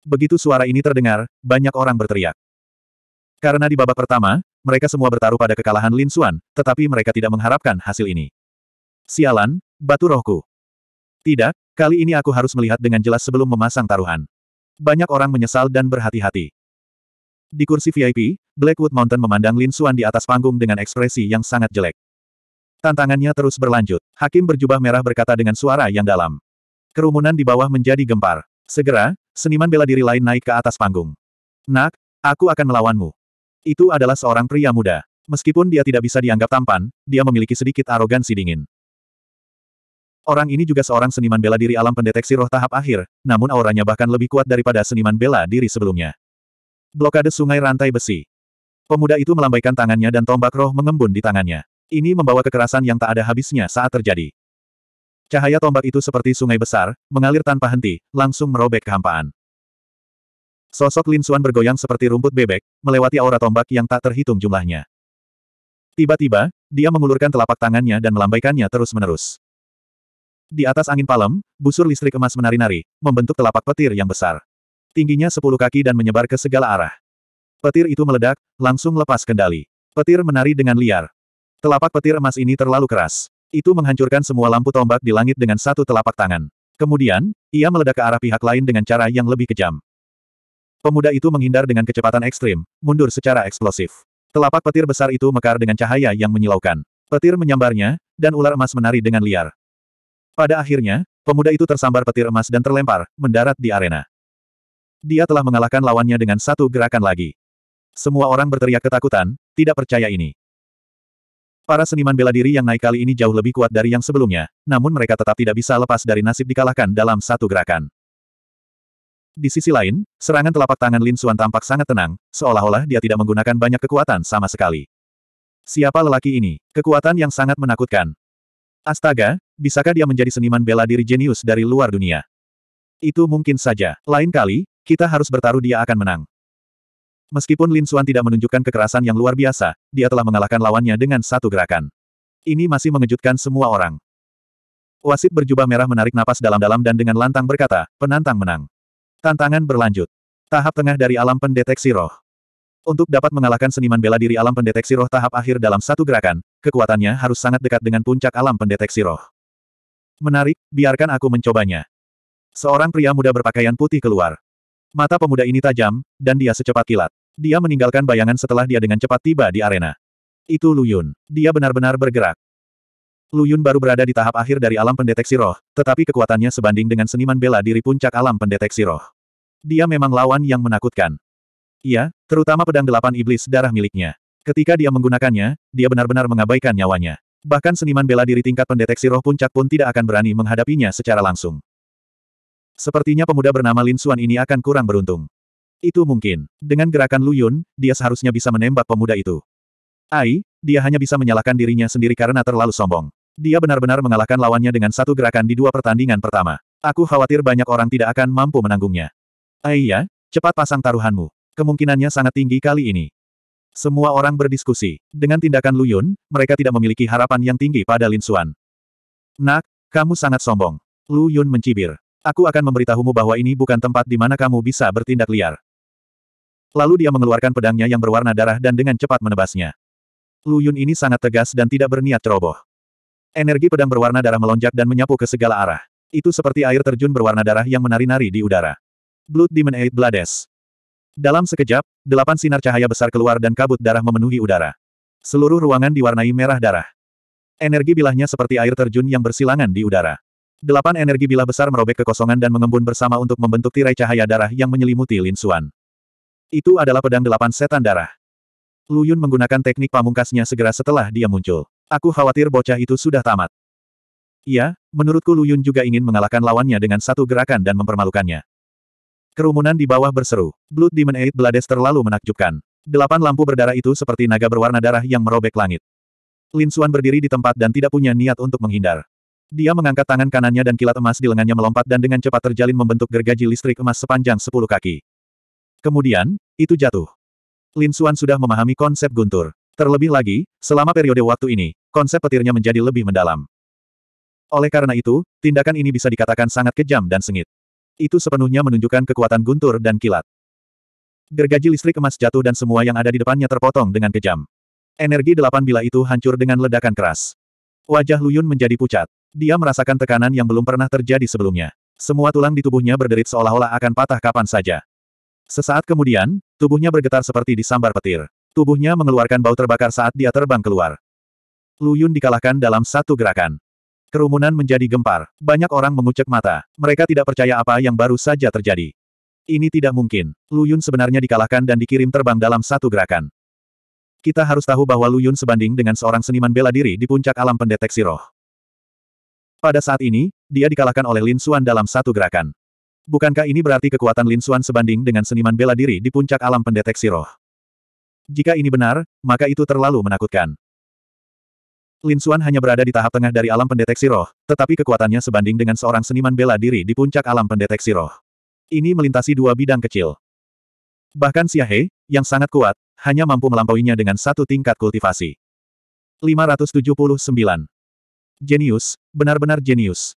Begitu suara ini terdengar, banyak orang berteriak. Karena di babak pertama, mereka semua bertaruh pada kekalahan Lin Xuan, tetapi mereka tidak mengharapkan hasil ini. Sialan, batu rohku. Tidak, kali ini aku harus melihat dengan jelas sebelum memasang taruhan. Banyak orang menyesal dan berhati-hati. Di kursi VIP, Blackwood Mountain memandang Lin Xuan di atas panggung dengan ekspresi yang sangat jelek. Tantangannya terus berlanjut. Hakim berjubah merah berkata dengan suara yang dalam. Kerumunan di bawah menjadi gempar. Segera, Seniman bela diri lain naik ke atas panggung. Nak, aku akan melawanmu. Itu adalah seorang pria muda. Meskipun dia tidak bisa dianggap tampan, dia memiliki sedikit arogansi dingin. Orang ini juga seorang seniman bela diri alam pendeteksi roh tahap akhir, namun auranya bahkan lebih kuat daripada seniman bela diri sebelumnya. Blokade sungai rantai besi. Pemuda itu melambaikan tangannya dan tombak roh mengembun di tangannya. Ini membawa kekerasan yang tak ada habisnya saat terjadi. Cahaya tombak itu seperti sungai besar, mengalir tanpa henti, langsung merobek kehampaan. Sosok Lin Xuan bergoyang seperti rumput bebek, melewati aura tombak yang tak terhitung jumlahnya. Tiba-tiba, dia mengulurkan telapak tangannya dan melambaikannya terus-menerus. Di atas angin palem, busur listrik emas menari-nari, membentuk telapak petir yang besar. Tingginya sepuluh kaki dan menyebar ke segala arah. Petir itu meledak, langsung lepas kendali. Petir menari dengan liar. Telapak petir emas ini terlalu keras. Itu menghancurkan semua lampu tombak di langit dengan satu telapak tangan. Kemudian, ia meledak ke arah pihak lain dengan cara yang lebih kejam. Pemuda itu menghindar dengan kecepatan ekstrim, mundur secara eksplosif. Telapak petir besar itu mekar dengan cahaya yang menyilaukan. Petir menyambarnya, dan ular emas menari dengan liar. Pada akhirnya, pemuda itu tersambar petir emas dan terlempar, mendarat di arena. Dia telah mengalahkan lawannya dengan satu gerakan lagi. Semua orang berteriak ketakutan, tidak percaya ini. Para seniman bela diri yang naik kali ini jauh lebih kuat dari yang sebelumnya, namun mereka tetap tidak bisa lepas dari nasib dikalahkan dalam satu gerakan. Di sisi lain, serangan telapak tangan Lin Xuan tampak sangat tenang, seolah-olah dia tidak menggunakan banyak kekuatan sama sekali. Siapa lelaki ini? Kekuatan yang sangat menakutkan. Astaga, bisakah dia menjadi seniman bela diri jenius dari luar dunia? Itu mungkin saja. Lain kali, kita harus bertaruh dia akan menang. Meskipun Lin Suan tidak menunjukkan kekerasan yang luar biasa, dia telah mengalahkan lawannya dengan satu gerakan. Ini masih mengejutkan semua orang. Wasit berjubah merah menarik napas dalam-dalam dan dengan lantang berkata, penantang menang. Tantangan berlanjut. Tahap tengah dari alam pendeteksi roh. Untuk dapat mengalahkan seniman bela diri alam pendeteksi roh tahap akhir dalam satu gerakan, kekuatannya harus sangat dekat dengan puncak alam pendeteksi roh. Menarik, biarkan aku mencobanya. Seorang pria muda berpakaian putih keluar. Mata pemuda ini tajam, dan dia secepat kilat. Dia meninggalkan bayangan setelah dia dengan cepat tiba di arena. Itu Lu Yun. Dia benar-benar bergerak. Lu Yun baru berada di tahap akhir dari alam pendeteksi roh, tetapi kekuatannya sebanding dengan seniman bela diri puncak alam pendeteksi roh. Dia memang lawan yang menakutkan. Iya, terutama pedang delapan iblis darah miliknya. Ketika dia menggunakannya, dia benar-benar mengabaikan nyawanya. Bahkan seniman bela diri tingkat pendeteksi roh puncak pun tidak akan berani menghadapinya secara langsung. Sepertinya pemuda bernama Lin Xuan ini akan kurang beruntung. Itu mungkin. Dengan gerakan Lu Yun, dia seharusnya bisa menembak pemuda itu. Ai, dia hanya bisa menyalahkan dirinya sendiri karena terlalu sombong. Dia benar-benar mengalahkan lawannya dengan satu gerakan di dua pertandingan pertama. Aku khawatir banyak orang tidak akan mampu menanggungnya. Ai ya, cepat pasang taruhanmu. Kemungkinannya sangat tinggi kali ini. Semua orang berdiskusi. Dengan tindakan Lu Yun, mereka tidak memiliki harapan yang tinggi pada Lin Xuan. Nak, kamu sangat sombong. Lu Yun mencibir. Aku akan memberitahumu bahwa ini bukan tempat di mana kamu bisa bertindak liar. Lalu dia mengeluarkan pedangnya yang berwarna darah dan dengan cepat menebasnya. Lu Yun ini sangat tegas dan tidak berniat ceroboh. Energi pedang berwarna darah melonjak dan menyapu ke segala arah. Itu seperti air terjun berwarna darah yang menari-nari di udara. Blood Demon Eight Blades. Dalam sekejap, delapan sinar cahaya besar keluar dan kabut darah memenuhi udara. Seluruh ruangan diwarnai merah darah. Energi bilahnya seperti air terjun yang bersilangan di udara. Delapan energi bilah besar merobek kekosongan dan mengembun bersama untuk membentuk tirai cahaya darah yang menyelimuti Lin Xuan. Itu adalah pedang delapan setan darah. Lu Yun menggunakan teknik pamungkasnya segera setelah dia muncul. Aku khawatir bocah itu sudah tamat. Iya, menurutku Lu Yun juga ingin mengalahkan lawannya dengan satu gerakan dan mempermalukannya. Kerumunan di bawah berseru. Blood Demon Eight Blades terlalu menakjubkan. Delapan lampu berdarah itu seperti naga berwarna darah yang merobek langit. Lin Xuan berdiri di tempat dan tidak punya niat untuk menghindar. Dia mengangkat tangan kanannya dan kilat emas di lengannya melompat dan dengan cepat terjalin membentuk gergaji listrik emas sepanjang sepuluh kaki. Kemudian, itu jatuh. Lin Xuan sudah memahami konsep guntur. Terlebih lagi, selama periode waktu ini, konsep petirnya menjadi lebih mendalam. Oleh karena itu, tindakan ini bisa dikatakan sangat kejam dan sengit. Itu sepenuhnya menunjukkan kekuatan guntur dan kilat. Gergaji listrik emas jatuh dan semua yang ada di depannya terpotong dengan kejam. Energi delapan bila itu hancur dengan ledakan keras. Wajah Luyun menjadi pucat. Dia merasakan tekanan yang belum pernah terjadi sebelumnya. Semua tulang di tubuhnya berderit seolah-olah akan patah kapan saja. Sesaat kemudian, tubuhnya bergetar seperti disambar petir. Tubuhnya mengeluarkan bau terbakar saat dia terbang keluar. Lu Yun dikalahkan dalam satu gerakan. Kerumunan menjadi gempar. Banyak orang mengucek mata. Mereka tidak percaya apa yang baru saja terjadi. Ini tidak mungkin. Lu Yun sebenarnya dikalahkan dan dikirim terbang dalam satu gerakan. Kita harus tahu bahwa Lu Yun sebanding dengan seorang seniman bela diri di puncak alam pendeteksi roh. Pada saat ini, dia dikalahkan oleh Lin Xuan dalam satu gerakan. Bukankah ini berarti kekuatan Lin Xuan sebanding dengan seniman bela diri di puncak alam pendeteksi roh? Jika ini benar, maka itu terlalu menakutkan. Lin Xuan hanya berada di tahap tengah dari alam pendeteksi roh, tetapi kekuatannya sebanding dengan seorang seniman bela diri di puncak alam pendeteksi roh. Ini melintasi dua bidang kecil. Bahkan Xia He, yang sangat kuat, hanya mampu melampauinya dengan satu tingkat kultivasi. 579. Jenius, benar-benar genius.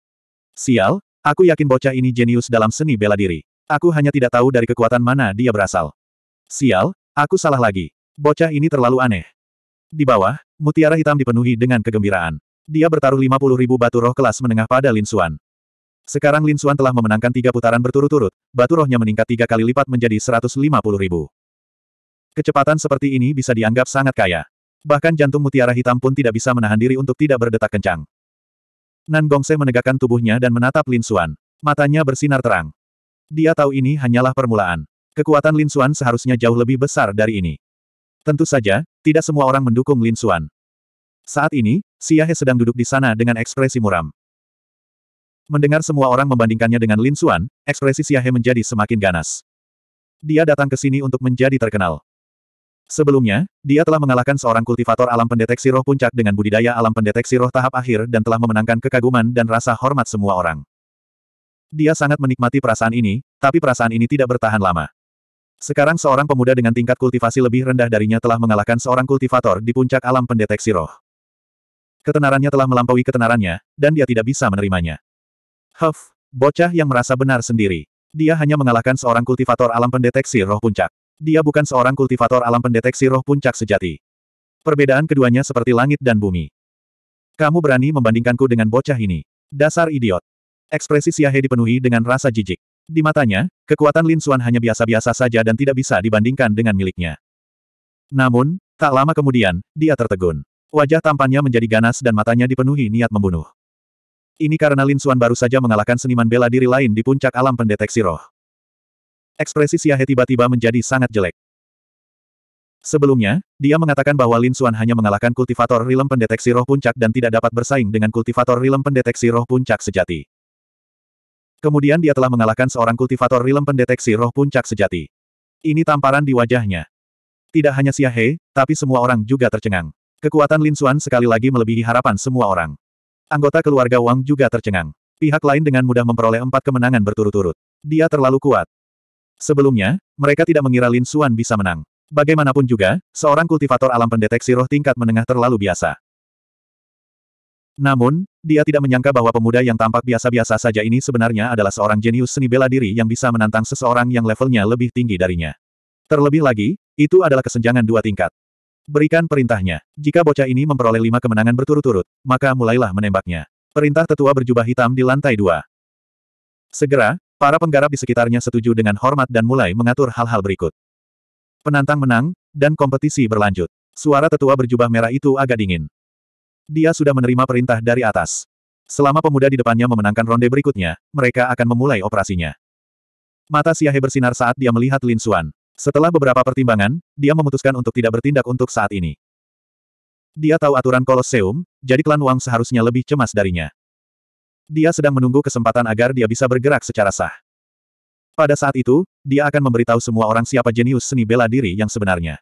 Sial, Aku yakin bocah ini jenius dalam seni bela diri. Aku hanya tidak tahu dari kekuatan mana dia berasal. Sial, aku salah lagi. Bocah ini terlalu aneh. Di bawah, mutiara hitam dipenuhi dengan kegembiraan. Dia bertaruh 50 ribu batu roh kelas menengah pada Lin Xuan. Sekarang Lin Xuan telah memenangkan tiga putaran berturut-turut, batu rohnya meningkat tiga kali lipat menjadi 150 ribu. Kecepatan seperti ini bisa dianggap sangat kaya. Bahkan jantung mutiara hitam pun tidak bisa menahan diri untuk tidak berdetak kencang. Nan Gongse menegakkan tubuhnya dan menatap Lin Xuan. Matanya bersinar terang. Dia tahu ini hanyalah permulaan. Kekuatan Lin Xuan seharusnya jauh lebih besar dari ini. Tentu saja, tidak semua orang mendukung Lin Xuan. Saat ini, Xia He sedang duduk di sana dengan ekspresi muram. Mendengar semua orang membandingkannya dengan Lin Xuan, ekspresi Xia He menjadi semakin ganas. Dia datang ke sini untuk menjadi terkenal. Sebelumnya, dia telah mengalahkan seorang kultivator alam pendeteksi roh puncak dengan budidaya alam pendeteksi roh tahap akhir dan telah memenangkan kekaguman dan rasa hormat semua orang. Dia sangat menikmati perasaan ini, tapi perasaan ini tidak bertahan lama. Sekarang seorang pemuda dengan tingkat kultivasi lebih rendah darinya telah mengalahkan seorang kultivator di puncak alam pendeteksi roh. Ketenarannya telah melampaui ketenarannya, dan dia tidak bisa menerimanya. Huff, bocah yang merasa benar sendiri. Dia hanya mengalahkan seorang kultivator alam pendeteksi roh puncak. Dia bukan seorang kultivator alam pendeteksi roh puncak sejati. Perbedaan keduanya seperti langit dan bumi. Kamu berani membandingkanku dengan bocah ini. Dasar idiot. Ekspresi Siahe dipenuhi dengan rasa jijik. Di matanya, kekuatan Lin Xuan hanya biasa-biasa saja dan tidak bisa dibandingkan dengan miliknya. Namun, tak lama kemudian, dia tertegun. Wajah tampannya menjadi ganas dan matanya dipenuhi niat membunuh. Ini karena Lin Xuan baru saja mengalahkan seniman bela diri lain di puncak alam pendeteksi roh. Ekspresi Siahe tiba-tiba menjadi sangat jelek. Sebelumnya, dia mengatakan bahwa Lin Xuan hanya mengalahkan kultivator rilem pendeteksi roh puncak dan tidak dapat bersaing dengan kultivator rilem pendeteksi roh puncak sejati. Kemudian dia telah mengalahkan seorang kultivator rilem pendeteksi roh puncak sejati. Ini tamparan di wajahnya. Tidak hanya Siahe, tapi semua orang juga tercengang. Kekuatan Lin Xuan sekali lagi melebihi harapan semua orang. Anggota keluarga Wang juga tercengang. Pihak lain dengan mudah memperoleh empat kemenangan berturut-turut. Dia terlalu kuat. Sebelumnya, mereka tidak mengira Lin Xuan bisa menang. Bagaimanapun juga, seorang kultivator alam pendeteksi roh tingkat menengah terlalu biasa. Namun, dia tidak menyangka bahwa pemuda yang tampak biasa-biasa saja ini sebenarnya adalah seorang jenius seni bela diri yang bisa menantang seseorang yang levelnya lebih tinggi darinya. Terlebih lagi, itu adalah kesenjangan dua tingkat. Berikan perintahnya. Jika bocah ini memperoleh lima kemenangan berturut-turut, maka mulailah menembaknya. Perintah tetua berjubah hitam di lantai dua. Segera, Para penggarap di sekitarnya setuju dengan hormat dan mulai mengatur hal-hal berikut. Penantang menang, dan kompetisi berlanjut. Suara tetua berjubah merah itu agak dingin. Dia sudah menerima perintah dari atas. Selama pemuda di depannya memenangkan ronde berikutnya, mereka akan memulai operasinya. Mata Siahe bersinar saat dia melihat Lin Suan. Setelah beberapa pertimbangan, dia memutuskan untuk tidak bertindak untuk saat ini. Dia tahu aturan koloseum, jadi klan Wang seharusnya lebih cemas darinya. Dia sedang menunggu kesempatan agar dia bisa bergerak secara sah. Pada saat itu, dia akan memberitahu semua orang siapa jenius seni bela diri yang sebenarnya.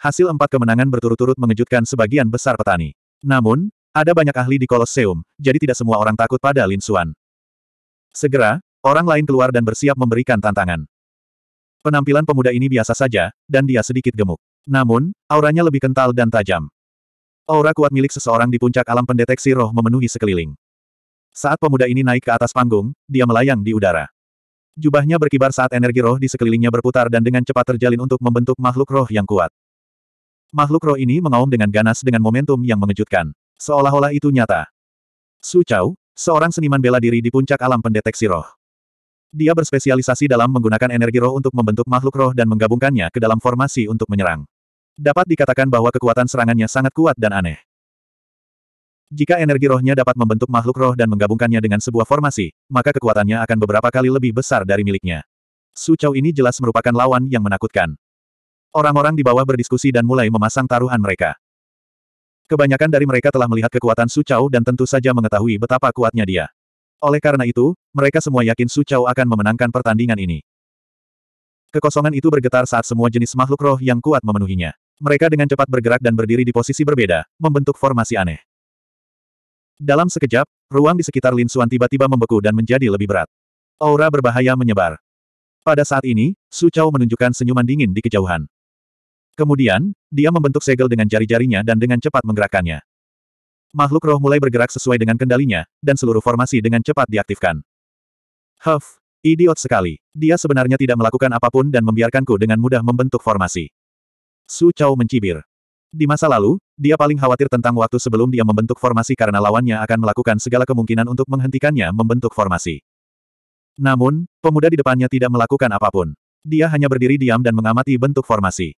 Hasil empat kemenangan berturut-turut mengejutkan sebagian besar petani. Namun, ada banyak ahli di Koloseum, jadi tidak semua orang takut pada Lin Xuan. Segera, orang lain keluar dan bersiap memberikan tantangan. Penampilan pemuda ini biasa saja, dan dia sedikit gemuk. Namun, auranya lebih kental dan tajam. Aura kuat milik seseorang di puncak alam pendeteksi roh memenuhi sekeliling. Saat pemuda ini naik ke atas panggung, dia melayang di udara. Jubahnya berkibar saat energi roh di sekelilingnya berputar dan dengan cepat terjalin untuk membentuk makhluk roh yang kuat. Makhluk roh ini mengaum dengan ganas dengan momentum yang mengejutkan. Seolah-olah itu nyata. Su Chao, seorang seniman bela diri di puncak alam pendeteksi roh. Dia berspesialisasi dalam menggunakan energi roh untuk membentuk makhluk roh dan menggabungkannya ke dalam formasi untuk menyerang. Dapat dikatakan bahwa kekuatan serangannya sangat kuat dan aneh. Jika energi rohnya dapat membentuk makhluk roh dan menggabungkannya dengan sebuah formasi, maka kekuatannya akan beberapa kali lebih besar dari miliknya. Su Chow ini jelas merupakan lawan yang menakutkan. Orang-orang di bawah berdiskusi dan mulai memasang taruhan mereka. Kebanyakan dari mereka telah melihat kekuatan Su Chow dan tentu saja mengetahui betapa kuatnya dia. Oleh karena itu, mereka semua yakin Su Chow akan memenangkan pertandingan ini. Kekosongan itu bergetar saat semua jenis makhluk roh yang kuat memenuhinya. Mereka dengan cepat bergerak dan berdiri di posisi berbeda, membentuk formasi aneh. Dalam sekejap, ruang di sekitar Lin Xuan tiba-tiba membeku dan menjadi lebih berat. Aura berbahaya menyebar. Pada saat ini, Su Chao menunjukkan senyuman dingin di kejauhan. Kemudian, dia membentuk segel dengan jari-jarinya dan dengan cepat menggerakkannya. Makhluk roh mulai bergerak sesuai dengan kendalinya, dan seluruh formasi dengan cepat diaktifkan. Huff, idiot sekali. Dia sebenarnya tidak melakukan apapun dan membiarkanku dengan mudah membentuk formasi. Su Chao mencibir. Di masa lalu, dia paling khawatir tentang waktu sebelum dia membentuk formasi karena lawannya akan melakukan segala kemungkinan untuk menghentikannya membentuk formasi. Namun, pemuda di depannya tidak melakukan apapun. Dia hanya berdiri diam dan mengamati bentuk formasi.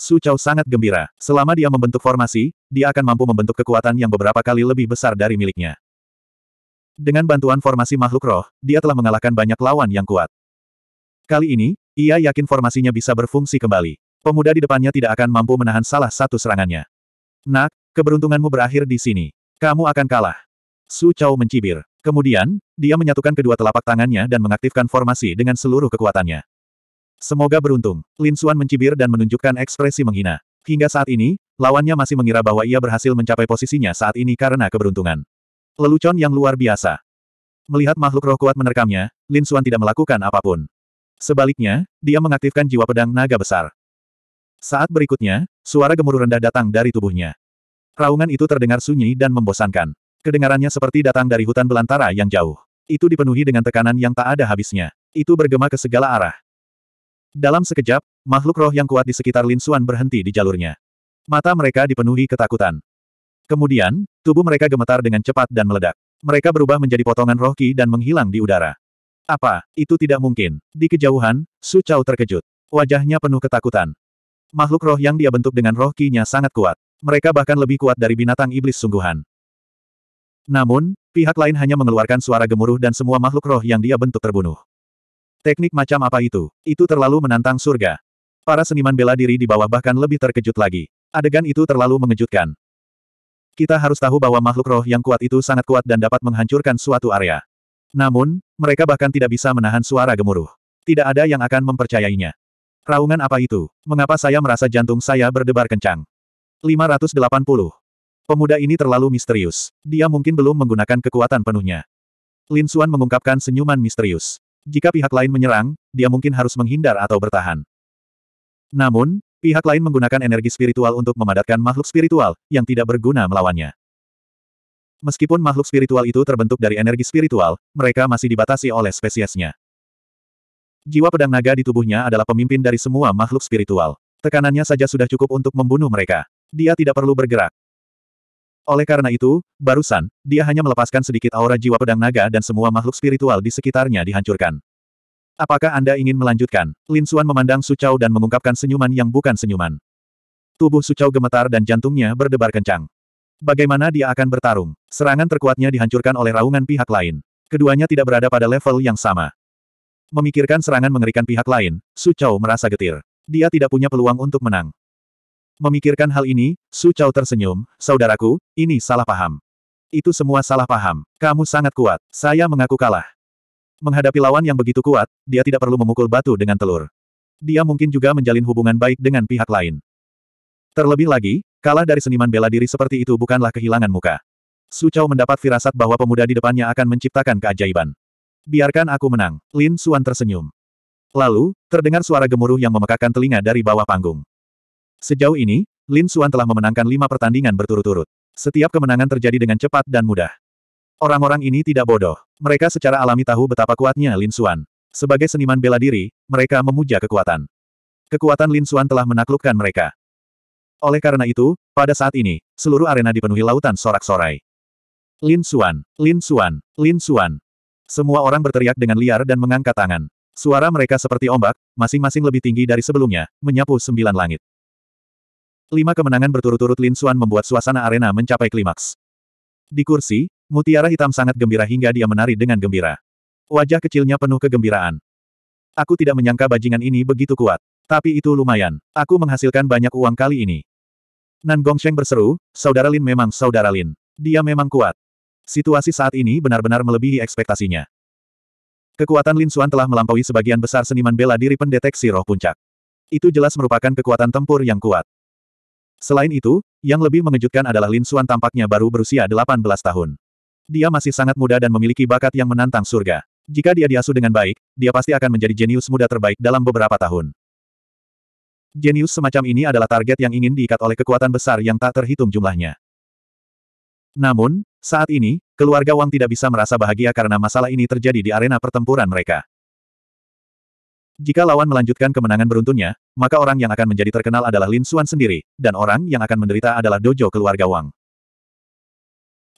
Su Chow sangat gembira. Selama dia membentuk formasi, dia akan mampu membentuk kekuatan yang beberapa kali lebih besar dari miliknya. Dengan bantuan formasi makhluk roh, dia telah mengalahkan banyak lawan yang kuat. Kali ini, ia yakin formasinya bisa berfungsi kembali pemuda di depannya tidak akan mampu menahan salah satu serangannya. Nak, keberuntunganmu berakhir di sini. Kamu akan kalah. Su Chao mencibir. Kemudian, dia menyatukan kedua telapak tangannya dan mengaktifkan formasi dengan seluruh kekuatannya. Semoga beruntung, Lin Suan mencibir dan menunjukkan ekspresi menghina. Hingga saat ini, lawannya masih mengira bahwa ia berhasil mencapai posisinya saat ini karena keberuntungan. Lelucon yang luar biasa. Melihat makhluk roh kuat menerkamnya, Lin Suan tidak melakukan apapun. Sebaliknya, dia mengaktifkan jiwa pedang naga besar. Saat berikutnya, suara gemuruh rendah datang dari tubuhnya. Raungan itu terdengar sunyi dan membosankan. Kedengarannya seperti datang dari hutan belantara yang jauh. Itu dipenuhi dengan tekanan yang tak ada habisnya. Itu bergema ke segala arah. Dalam sekejap, makhluk roh yang kuat di sekitar Lin Xuan berhenti di jalurnya. Mata mereka dipenuhi ketakutan. Kemudian, tubuh mereka gemetar dengan cepat dan meledak. Mereka berubah menjadi potongan roh ki dan menghilang di udara. Apa? Itu tidak mungkin. Di kejauhan, Su Chao terkejut. Wajahnya penuh ketakutan. Makhluk roh yang dia bentuk dengan roh kinya sangat kuat. Mereka bahkan lebih kuat dari binatang iblis sungguhan. Namun, pihak lain hanya mengeluarkan suara gemuruh dan semua makhluk roh yang dia bentuk terbunuh. Teknik macam apa itu? Itu terlalu menantang surga. Para seniman bela diri di bawah bahkan lebih terkejut lagi. Adegan itu terlalu mengejutkan. Kita harus tahu bahwa makhluk roh yang kuat itu sangat kuat dan dapat menghancurkan suatu area. Namun, mereka bahkan tidak bisa menahan suara gemuruh. Tidak ada yang akan mempercayainya. Raungan apa itu? Mengapa saya merasa jantung saya berdebar kencang? 580. Pemuda ini terlalu misterius. Dia mungkin belum menggunakan kekuatan penuhnya. Lin Suan mengungkapkan senyuman misterius. Jika pihak lain menyerang, dia mungkin harus menghindar atau bertahan. Namun, pihak lain menggunakan energi spiritual untuk memadatkan makhluk spiritual, yang tidak berguna melawannya. Meskipun makhluk spiritual itu terbentuk dari energi spiritual, mereka masih dibatasi oleh spesiesnya. Jiwa pedang naga di tubuhnya adalah pemimpin dari semua makhluk spiritual. Tekanannya saja sudah cukup untuk membunuh mereka. Dia tidak perlu bergerak. Oleh karena itu, barusan, dia hanya melepaskan sedikit aura jiwa pedang naga dan semua makhluk spiritual di sekitarnya dihancurkan. Apakah Anda ingin melanjutkan? Lin Suan memandang Su Chao dan mengungkapkan senyuman yang bukan senyuman. Tubuh Su Chao gemetar dan jantungnya berdebar kencang. Bagaimana dia akan bertarung? Serangan terkuatnya dihancurkan oleh raungan pihak lain. Keduanya tidak berada pada level yang sama. Memikirkan serangan mengerikan pihak lain, Su Chao merasa getir. Dia tidak punya peluang untuk menang. Memikirkan hal ini, Su Chao tersenyum, saudaraku, ini salah paham. Itu semua salah paham. Kamu sangat kuat, saya mengaku kalah. Menghadapi lawan yang begitu kuat, dia tidak perlu memukul batu dengan telur. Dia mungkin juga menjalin hubungan baik dengan pihak lain. Terlebih lagi, kalah dari seniman bela diri seperti itu bukanlah kehilangan muka. Su Chao mendapat firasat bahwa pemuda di depannya akan menciptakan keajaiban. Biarkan aku menang, Lin Suan tersenyum. Lalu, terdengar suara gemuruh yang memekakan telinga dari bawah panggung. Sejauh ini, Lin Suan telah memenangkan lima pertandingan berturut-turut. Setiap kemenangan terjadi dengan cepat dan mudah. Orang-orang ini tidak bodoh. Mereka secara alami tahu betapa kuatnya Lin Suan Sebagai seniman bela diri, mereka memuja kekuatan. Kekuatan Lin Suan telah menaklukkan mereka. Oleh karena itu, pada saat ini, seluruh arena dipenuhi lautan sorak-sorai. Lin Suan Lin Suan Lin Suan semua orang berteriak dengan liar dan mengangkat tangan. Suara mereka seperti ombak, masing-masing lebih tinggi dari sebelumnya, menyapu sembilan langit. Lima kemenangan berturut-turut Lin Xuan membuat suasana arena mencapai klimaks. Di kursi, mutiara hitam sangat gembira hingga dia menari dengan gembira. Wajah kecilnya penuh kegembiraan. Aku tidak menyangka bajingan ini begitu kuat. Tapi itu lumayan. Aku menghasilkan banyak uang kali ini. Nan Sheng berseru, Saudara Lin memang Saudara Lin. Dia memang kuat. Situasi saat ini benar-benar melebihi ekspektasinya. Kekuatan Lin Xuan telah melampaui sebagian besar seniman bela diri pendeteksi roh puncak. Itu jelas merupakan kekuatan tempur yang kuat. Selain itu, yang lebih mengejutkan adalah Lin Xuan tampaknya baru berusia 18 tahun. Dia masih sangat muda dan memiliki bakat yang menantang surga. Jika dia diasuh dengan baik, dia pasti akan menjadi jenius muda terbaik dalam beberapa tahun. Jenius semacam ini adalah target yang ingin diikat oleh kekuatan besar yang tak terhitung jumlahnya. Namun, saat ini, keluarga Wang tidak bisa merasa bahagia karena masalah ini terjadi di arena pertempuran mereka. Jika lawan melanjutkan kemenangan beruntunnya, maka orang yang akan menjadi terkenal adalah Lin Xuan sendiri, dan orang yang akan menderita adalah dojo keluarga Wang.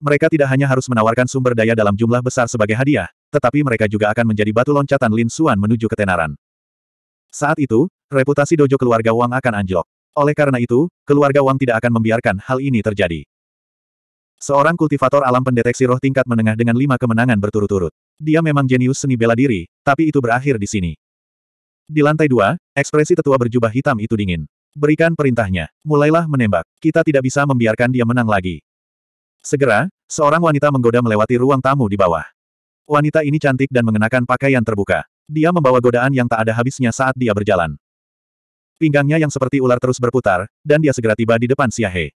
Mereka tidak hanya harus menawarkan sumber daya dalam jumlah besar sebagai hadiah, tetapi mereka juga akan menjadi batu loncatan Lin Xuan menuju ketenaran. Saat itu, reputasi dojo keluarga Wang akan anjlok. Oleh karena itu, keluarga Wang tidak akan membiarkan hal ini terjadi. Seorang kultivator alam pendeteksi roh tingkat menengah dengan lima kemenangan berturut-turut. Dia memang jenius seni bela diri, tapi itu berakhir di sini. Di lantai dua, ekspresi tetua berjubah hitam itu dingin. Berikan perintahnya. Mulailah menembak. Kita tidak bisa membiarkan dia menang lagi. Segera, seorang wanita menggoda melewati ruang tamu di bawah. Wanita ini cantik dan mengenakan pakaian terbuka. Dia membawa godaan yang tak ada habisnya saat dia berjalan. Pinggangnya yang seperti ular terus berputar, dan dia segera tiba di depan Siahe.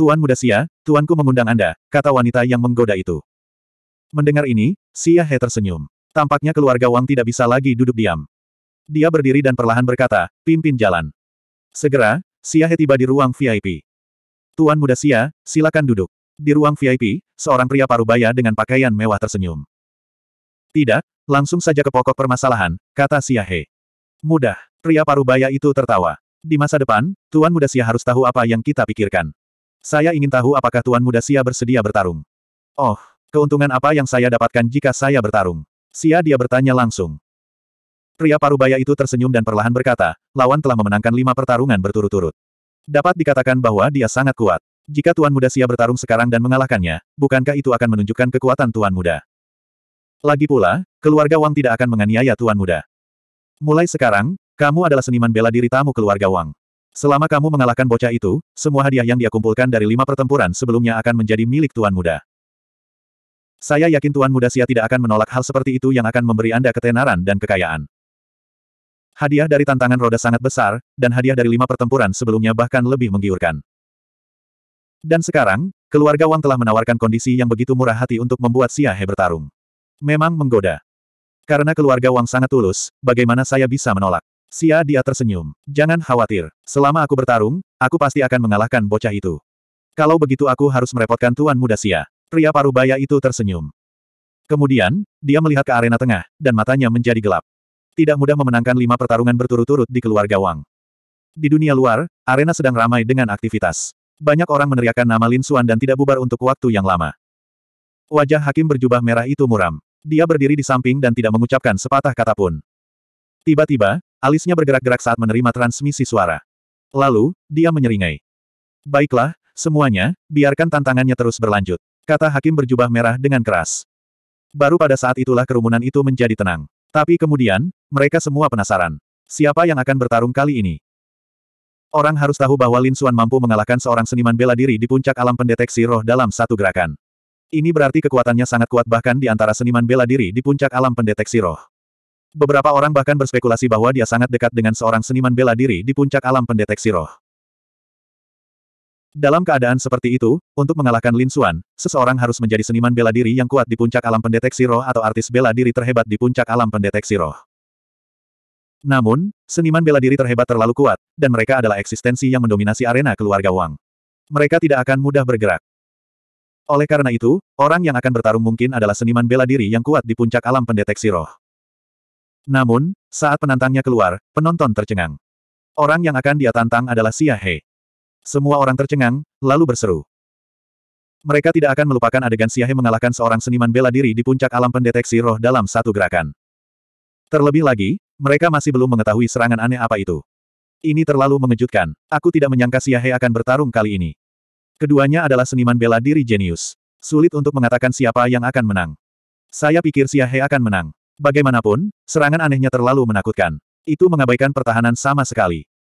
Tuan Muda Sia, tuanku mengundang Anda, kata wanita yang menggoda itu. Mendengar ini, Sia He tersenyum. Tampaknya keluarga Wang tidak bisa lagi duduk diam. Dia berdiri dan perlahan berkata, pimpin jalan. Segera, Sia He tiba di ruang VIP. Tuan Muda Sia, silakan duduk. Di ruang VIP, seorang pria parubaya dengan pakaian mewah tersenyum. Tidak, langsung saja ke pokok permasalahan, kata Sia He. Mudah, pria parubaya itu tertawa. Di masa depan, Tuan Muda Sia harus tahu apa yang kita pikirkan. Saya ingin tahu apakah Tuan Muda Sia bersedia bertarung. Oh, keuntungan apa yang saya dapatkan jika saya bertarung? Sia dia bertanya langsung. Pria parubaya itu tersenyum dan perlahan berkata, lawan telah memenangkan lima pertarungan berturut-turut. Dapat dikatakan bahwa dia sangat kuat. Jika Tuan Muda Sia bertarung sekarang dan mengalahkannya, bukankah itu akan menunjukkan kekuatan Tuan Muda? Lagi pula, keluarga Wang tidak akan menganiaya Tuan Muda. Mulai sekarang, kamu adalah seniman bela diri tamu keluarga Wang. Selama kamu mengalahkan bocah itu, semua hadiah yang dia kumpulkan dari lima pertempuran sebelumnya akan menjadi milik Tuan Muda. Saya yakin Tuan Muda Sia tidak akan menolak hal seperti itu yang akan memberi Anda ketenaran dan kekayaan. Hadiah dari tantangan roda sangat besar, dan hadiah dari lima pertempuran sebelumnya bahkan lebih menggiurkan. Dan sekarang, keluarga Wang telah menawarkan kondisi yang begitu murah hati untuk membuat Sia He bertarung. Memang menggoda. Karena keluarga Wang sangat tulus, bagaimana saya bisa menolak? Sia dia tersenyum. Jangan khawatir. Selama aku bertarung, aku pasti akan mengalahkan bocah itu. Kalau begitu aku harus merepotkan Tuan Muda Sia. Pria paruh baya itu tersenyum. Kemudian, dia melihat ke arena tengah, dan matanya menjadi gelap. Tidak mudah memenangkan lima pertarungan berturut-turut di keluarga Wang. Di dunia luar, arena sedang ramai dengan aktivitas. Banyak orang meneriakkan nama Lin Suan dan tidak bubar untuk waktu yang lama. Wajah hakim berjubah merah itu muram. Dia berdiri di samping dan tidak mengucapkan sepatah kata pun. Tiba-tiba, Alisnya bergerak-gerak saat menerima transmisi suara. Lalu, dia menyeringai. Baiklah, semuanya, biarkan tantangannya terus berlanjut. Kata hakim berjubah merah dengan keras. Baru pada saat itulah kerumunan itu menjadi tenang. Tapi kemudian, mereka semua penasaran. Siapa yang akan bertarung kali ini? Orang harus tahu bahwa Lin Xuan mampu mengalahkan seorang seniman bela diri di puncak alam pendeteksi roh dalam satu gerakan. Ini berarti kekuatannya sangat kuat bahkan di antara seniman bela diri di puncak alam pendeteksi roh. Beberapa orang bahkan berspekulasi bahwa dia sangat dekat dengan seorang seniman bela diri di puncak alam pendeteksi roh. Dalam keadaan seperti itu, untuk mengalahkan Lin Xuan, seseorang harus menjadi seniman bela diri yang kuat di puncak alam pendeteksi roh atau artis bela diri terhebat di puncak alam pendeteksi roh. Namun, seniman bela diri terhebat terlalu kuat, dan mereka adalah eksistensi yang mendominasi arena keluarga Wang. Mereka tidak akan mudah bergerak. Oleh karena itu, orang yang akan bertarung mungkin adalah seniman bela diri yang kuat di puncak alam pendeteksi roh. Namun, saat penantangnya keluar, penonton tercengang. Orang yang akan dia tantang adalah Xia He. Semua orang tercengang, lalu berseru. Mereka tidak akan melupakan adegan Xia He mengalahkan seorang seniman bela diri di puncak alam pendeteksi roh dalam satu gerakan. Terlebih lagi, mereka masih belum mengetahui serangan aneh apa itu. Ini terlalu mengejutkan. Aku tidak menyangka Xia He akan bertarung kali ini. Keduanya adalah seniman bela diri jenius. Sulit untuk mengatakan siapa yang akan menang. Saya pikir Xia He akan menang. Bagaimanapun, serangan anehnya terlalu menakutkan. Itu mengabaikan pertahanan sama sekali.